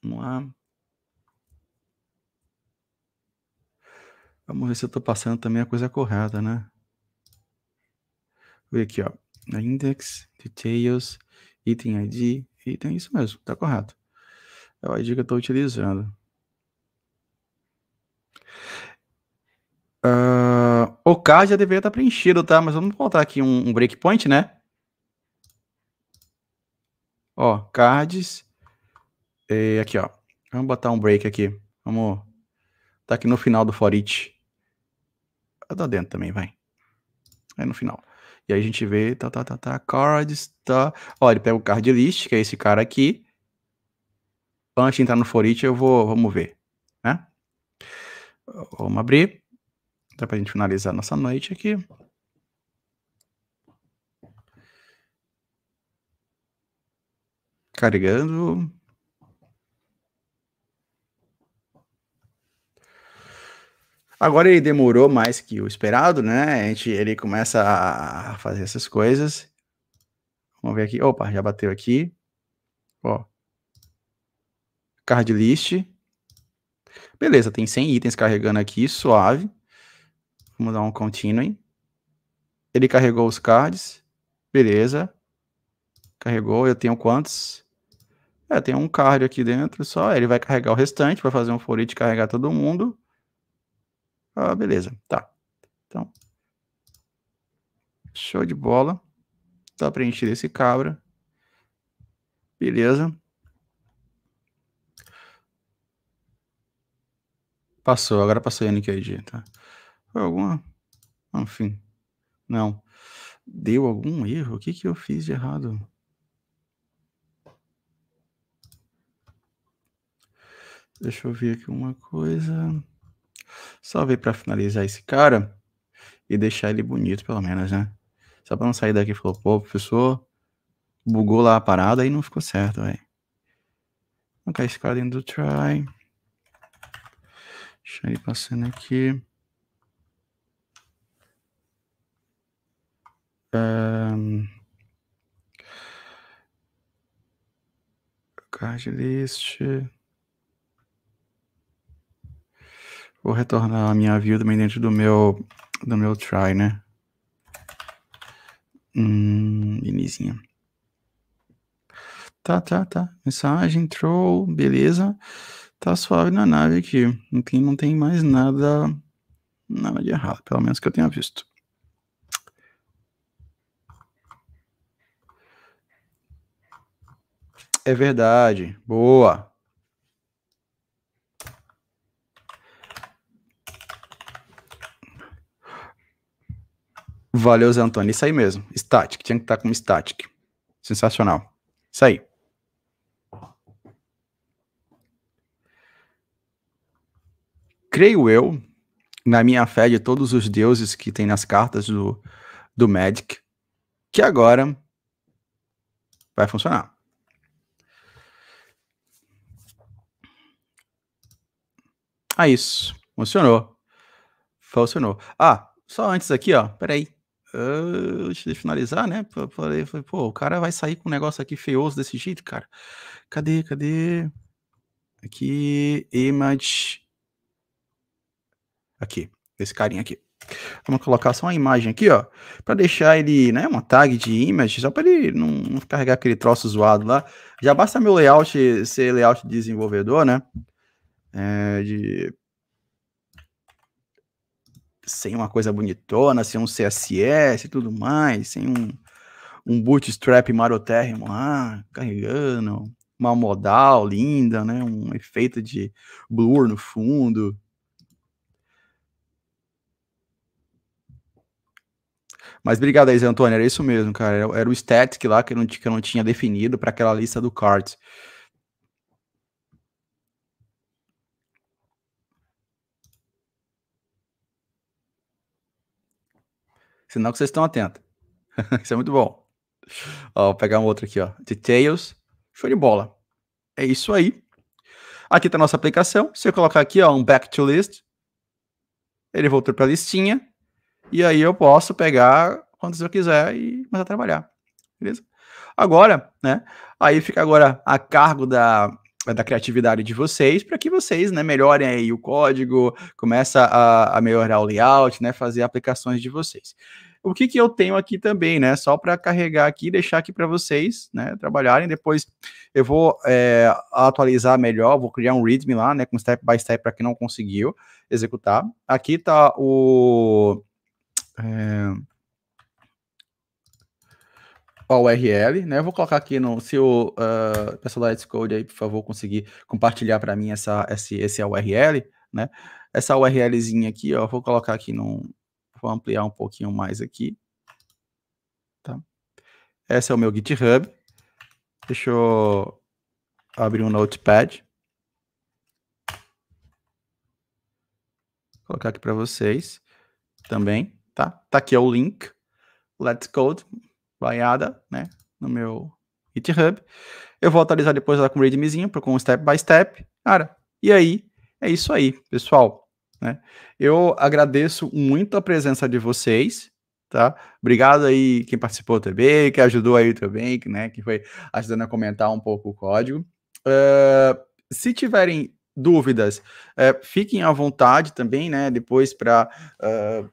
Vamos lá. Vamos ver se eu estou passando também a coisa correta, né? Vou ver aqui, ó. Index, details, item ID, item, isso mesmo, tá correto. É o ID que eu estou utilizando. Uh, o card já deveria estar tá preenchido, tá? Mas vamos botar aqui um, um breakpoint, né? Ó, cards. E é, aqui, ó. Vamos botar um break aqui. Vamos. Tá aqui no final do for each. Tá dentro também, vai. Aí é no final. E aí a gente vê, tá, tá, tá, tá, cards, tá. Ó, ele pega o card list, que é esse cara aqui. Antes de entrar no for eu vou, vamos ver, né? Vamos abrir. Dá pra gente finalizar nossa noite aqui. Carregando. Agora ele demorou mais que o esperado, né? A gente, ele começa a fazer essas coisas. Vamos ver aqui. Opa, já bateu aqui. Ó. Card list. Beleza, tem 100 itens carregando aqui, suave. Vamos dar um continue. Ele carregou os cards. Beleza. Carregou, eu tenho quantos? É, tem um card aqui dentro só, ele vai carregar o restante, vai fazer um for de carregar todo mundo. Ah, beleza, tá. Então, show de bola. Tá preenchido esse cabra. Beleza. Passou, agora passou a NQID, tá? Foi alguma? Enfim, não. Deu algum erro? O que, que eu fiz de errado? Deixa eu ver aqui uma coisa. só ver para finalizar esse cara e deixar ele bonito, pelo menos, né? Só para não sair daqui e falar, pô, professor, bugou lá a parada e não ficou certo, velho. Vou colocar esse cara dentro do try. Deixa ele passando aqui. Um... Card list. Vou retornar a minha view também dentro do meu, do meu try, né? Hum, Tá, tá, tá. Mensagem, troll, beleza. Tá suave na nave aqui. Não tem, não tem mais nada, nada de errado, pelo menos que eu tenha visto. É verdade. Boa. Valeu, Zé Antônio. Isso aí mesmo. Static. Tinha que estar tá com static. Sensacional. Isso aí. Creio eu, na minha fé de todos os deuses que tem nas cartas do, do Magic, que agora vai funcionar. Ah, isso. Funcionou. Funcionou. Ah, só antes aqui, ó. Peraí antes de finalizar, né? Falei, falei, pô, o cara vai sair com um negócio aqui feioso desse jeito, cara. Cadê, cadê? Aqui, image. Aqui, esse carinha aqui. Vamos colocar só uma imagem aqui, ó, para deixar ele, né, uma tag de image, só para ele não, não carregar aquele troço zoado lá. Já basta meu layout ser layout de desenvolvedor, né? É, de sem uma coisa bonitona, sem um CSS e tudo mais, sem um, um bootstrap marotérrimo lá, carregando, uma modal linda, né? Um efeito de blur no fundo. Mas obrigado aí, Zé Antônio. Era isso mesmo, cara. Era, era o static lá que eu não, que eu não tinha definido para aquela lista do cards. Sinal que vocês estão atentos. Isso é muito bom. Ó, vou pegar um outro aqui, ó. Details. Show de bola. É isso aí. Aqui está a nossa aplicação. Se eu colocar aqui, ó, um back to list, ele voltou para a listinha. E aí eu posso pegar quantos eu quiser e começar a trabalhar. Beleza? Agora, né? Aí fica agora a cargo da, vai da criatividade de vocês para que vocês, né, melhorem aí o código, começa a, a melhorar o layout, né, fazer aplicações de vocês. O que, que eu tenho aqui também, né, só para carregar aqui e deixar aqui para vocês, né, trabalharem. Depois eu vou é, atualizar melhor, vou criar um readme lá, né, com step by step para quem não conseguiu executar. Aqui tá o... É, a URL, né? Eu vou colocar aqui no. Se o uh, pessoal da Xcode aí, por favor, conseguir compartilhar para mim essa, esse, esse URL, né? Essa URLzinha aqui, ó, vou colocar aqui no. Vou ampliar um pouquinho mais aqui. Tá? Esse é o meu GitHub. Deixa eu abrir um Notepad. Vou colocar aqui para vocês também, tá? Tá aqui é o link. Let's Code vaiada, né, no meu GitHub. Eu vou atualizar depois lá com o readmezinho, com o step by step. Cara, e aí, é isso aí, pessoal. Né? Eu agradeço muito a presença de vocês, tá? Obrigado aí quem participou também, que ajudou aí também, né, que foi ajudando a comentar um pouco o código. Uh, se tiverem dúvidas, uh, fiquem à vontade também, né, depois para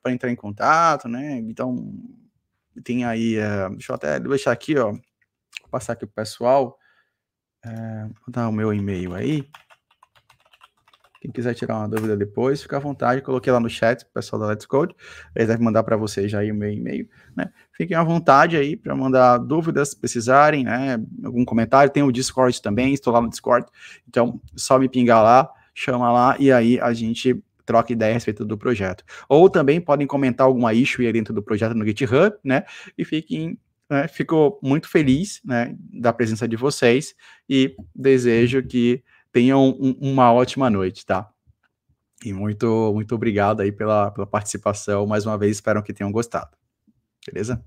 uh, entrar em contato, né, então tem aí, uh, deixa eu até deixar aqui, ó, vou passar aqui pro pessoal, uh, vou dar o meu e-mail aí, quem quiser tirar uma dúvida depois, fica à vontade. Coloquei lá no chat, pessoal da Let's Code. Eles devem mandar para vocês aí o meu e-mail. Né? Fiquem à vontade aí para mandar dúvidas, se precisarem, né? algum comentário. Tem o Discord também, estou lá no Discord. Então, só me pingar lá, chama lá e aí a gente troca ideia a respeito do projeto. Ou também podem comentar alguma issue aí dentro do projeto no GitHub, né? E fiquem né, fico muito feliz né, da presença de vocês e desejo que tenham um, uma ótima noite, tá? E muito, muito obrigado aí pela, pela participação. Mais uma vez, espero que tenham gostado. Beleza?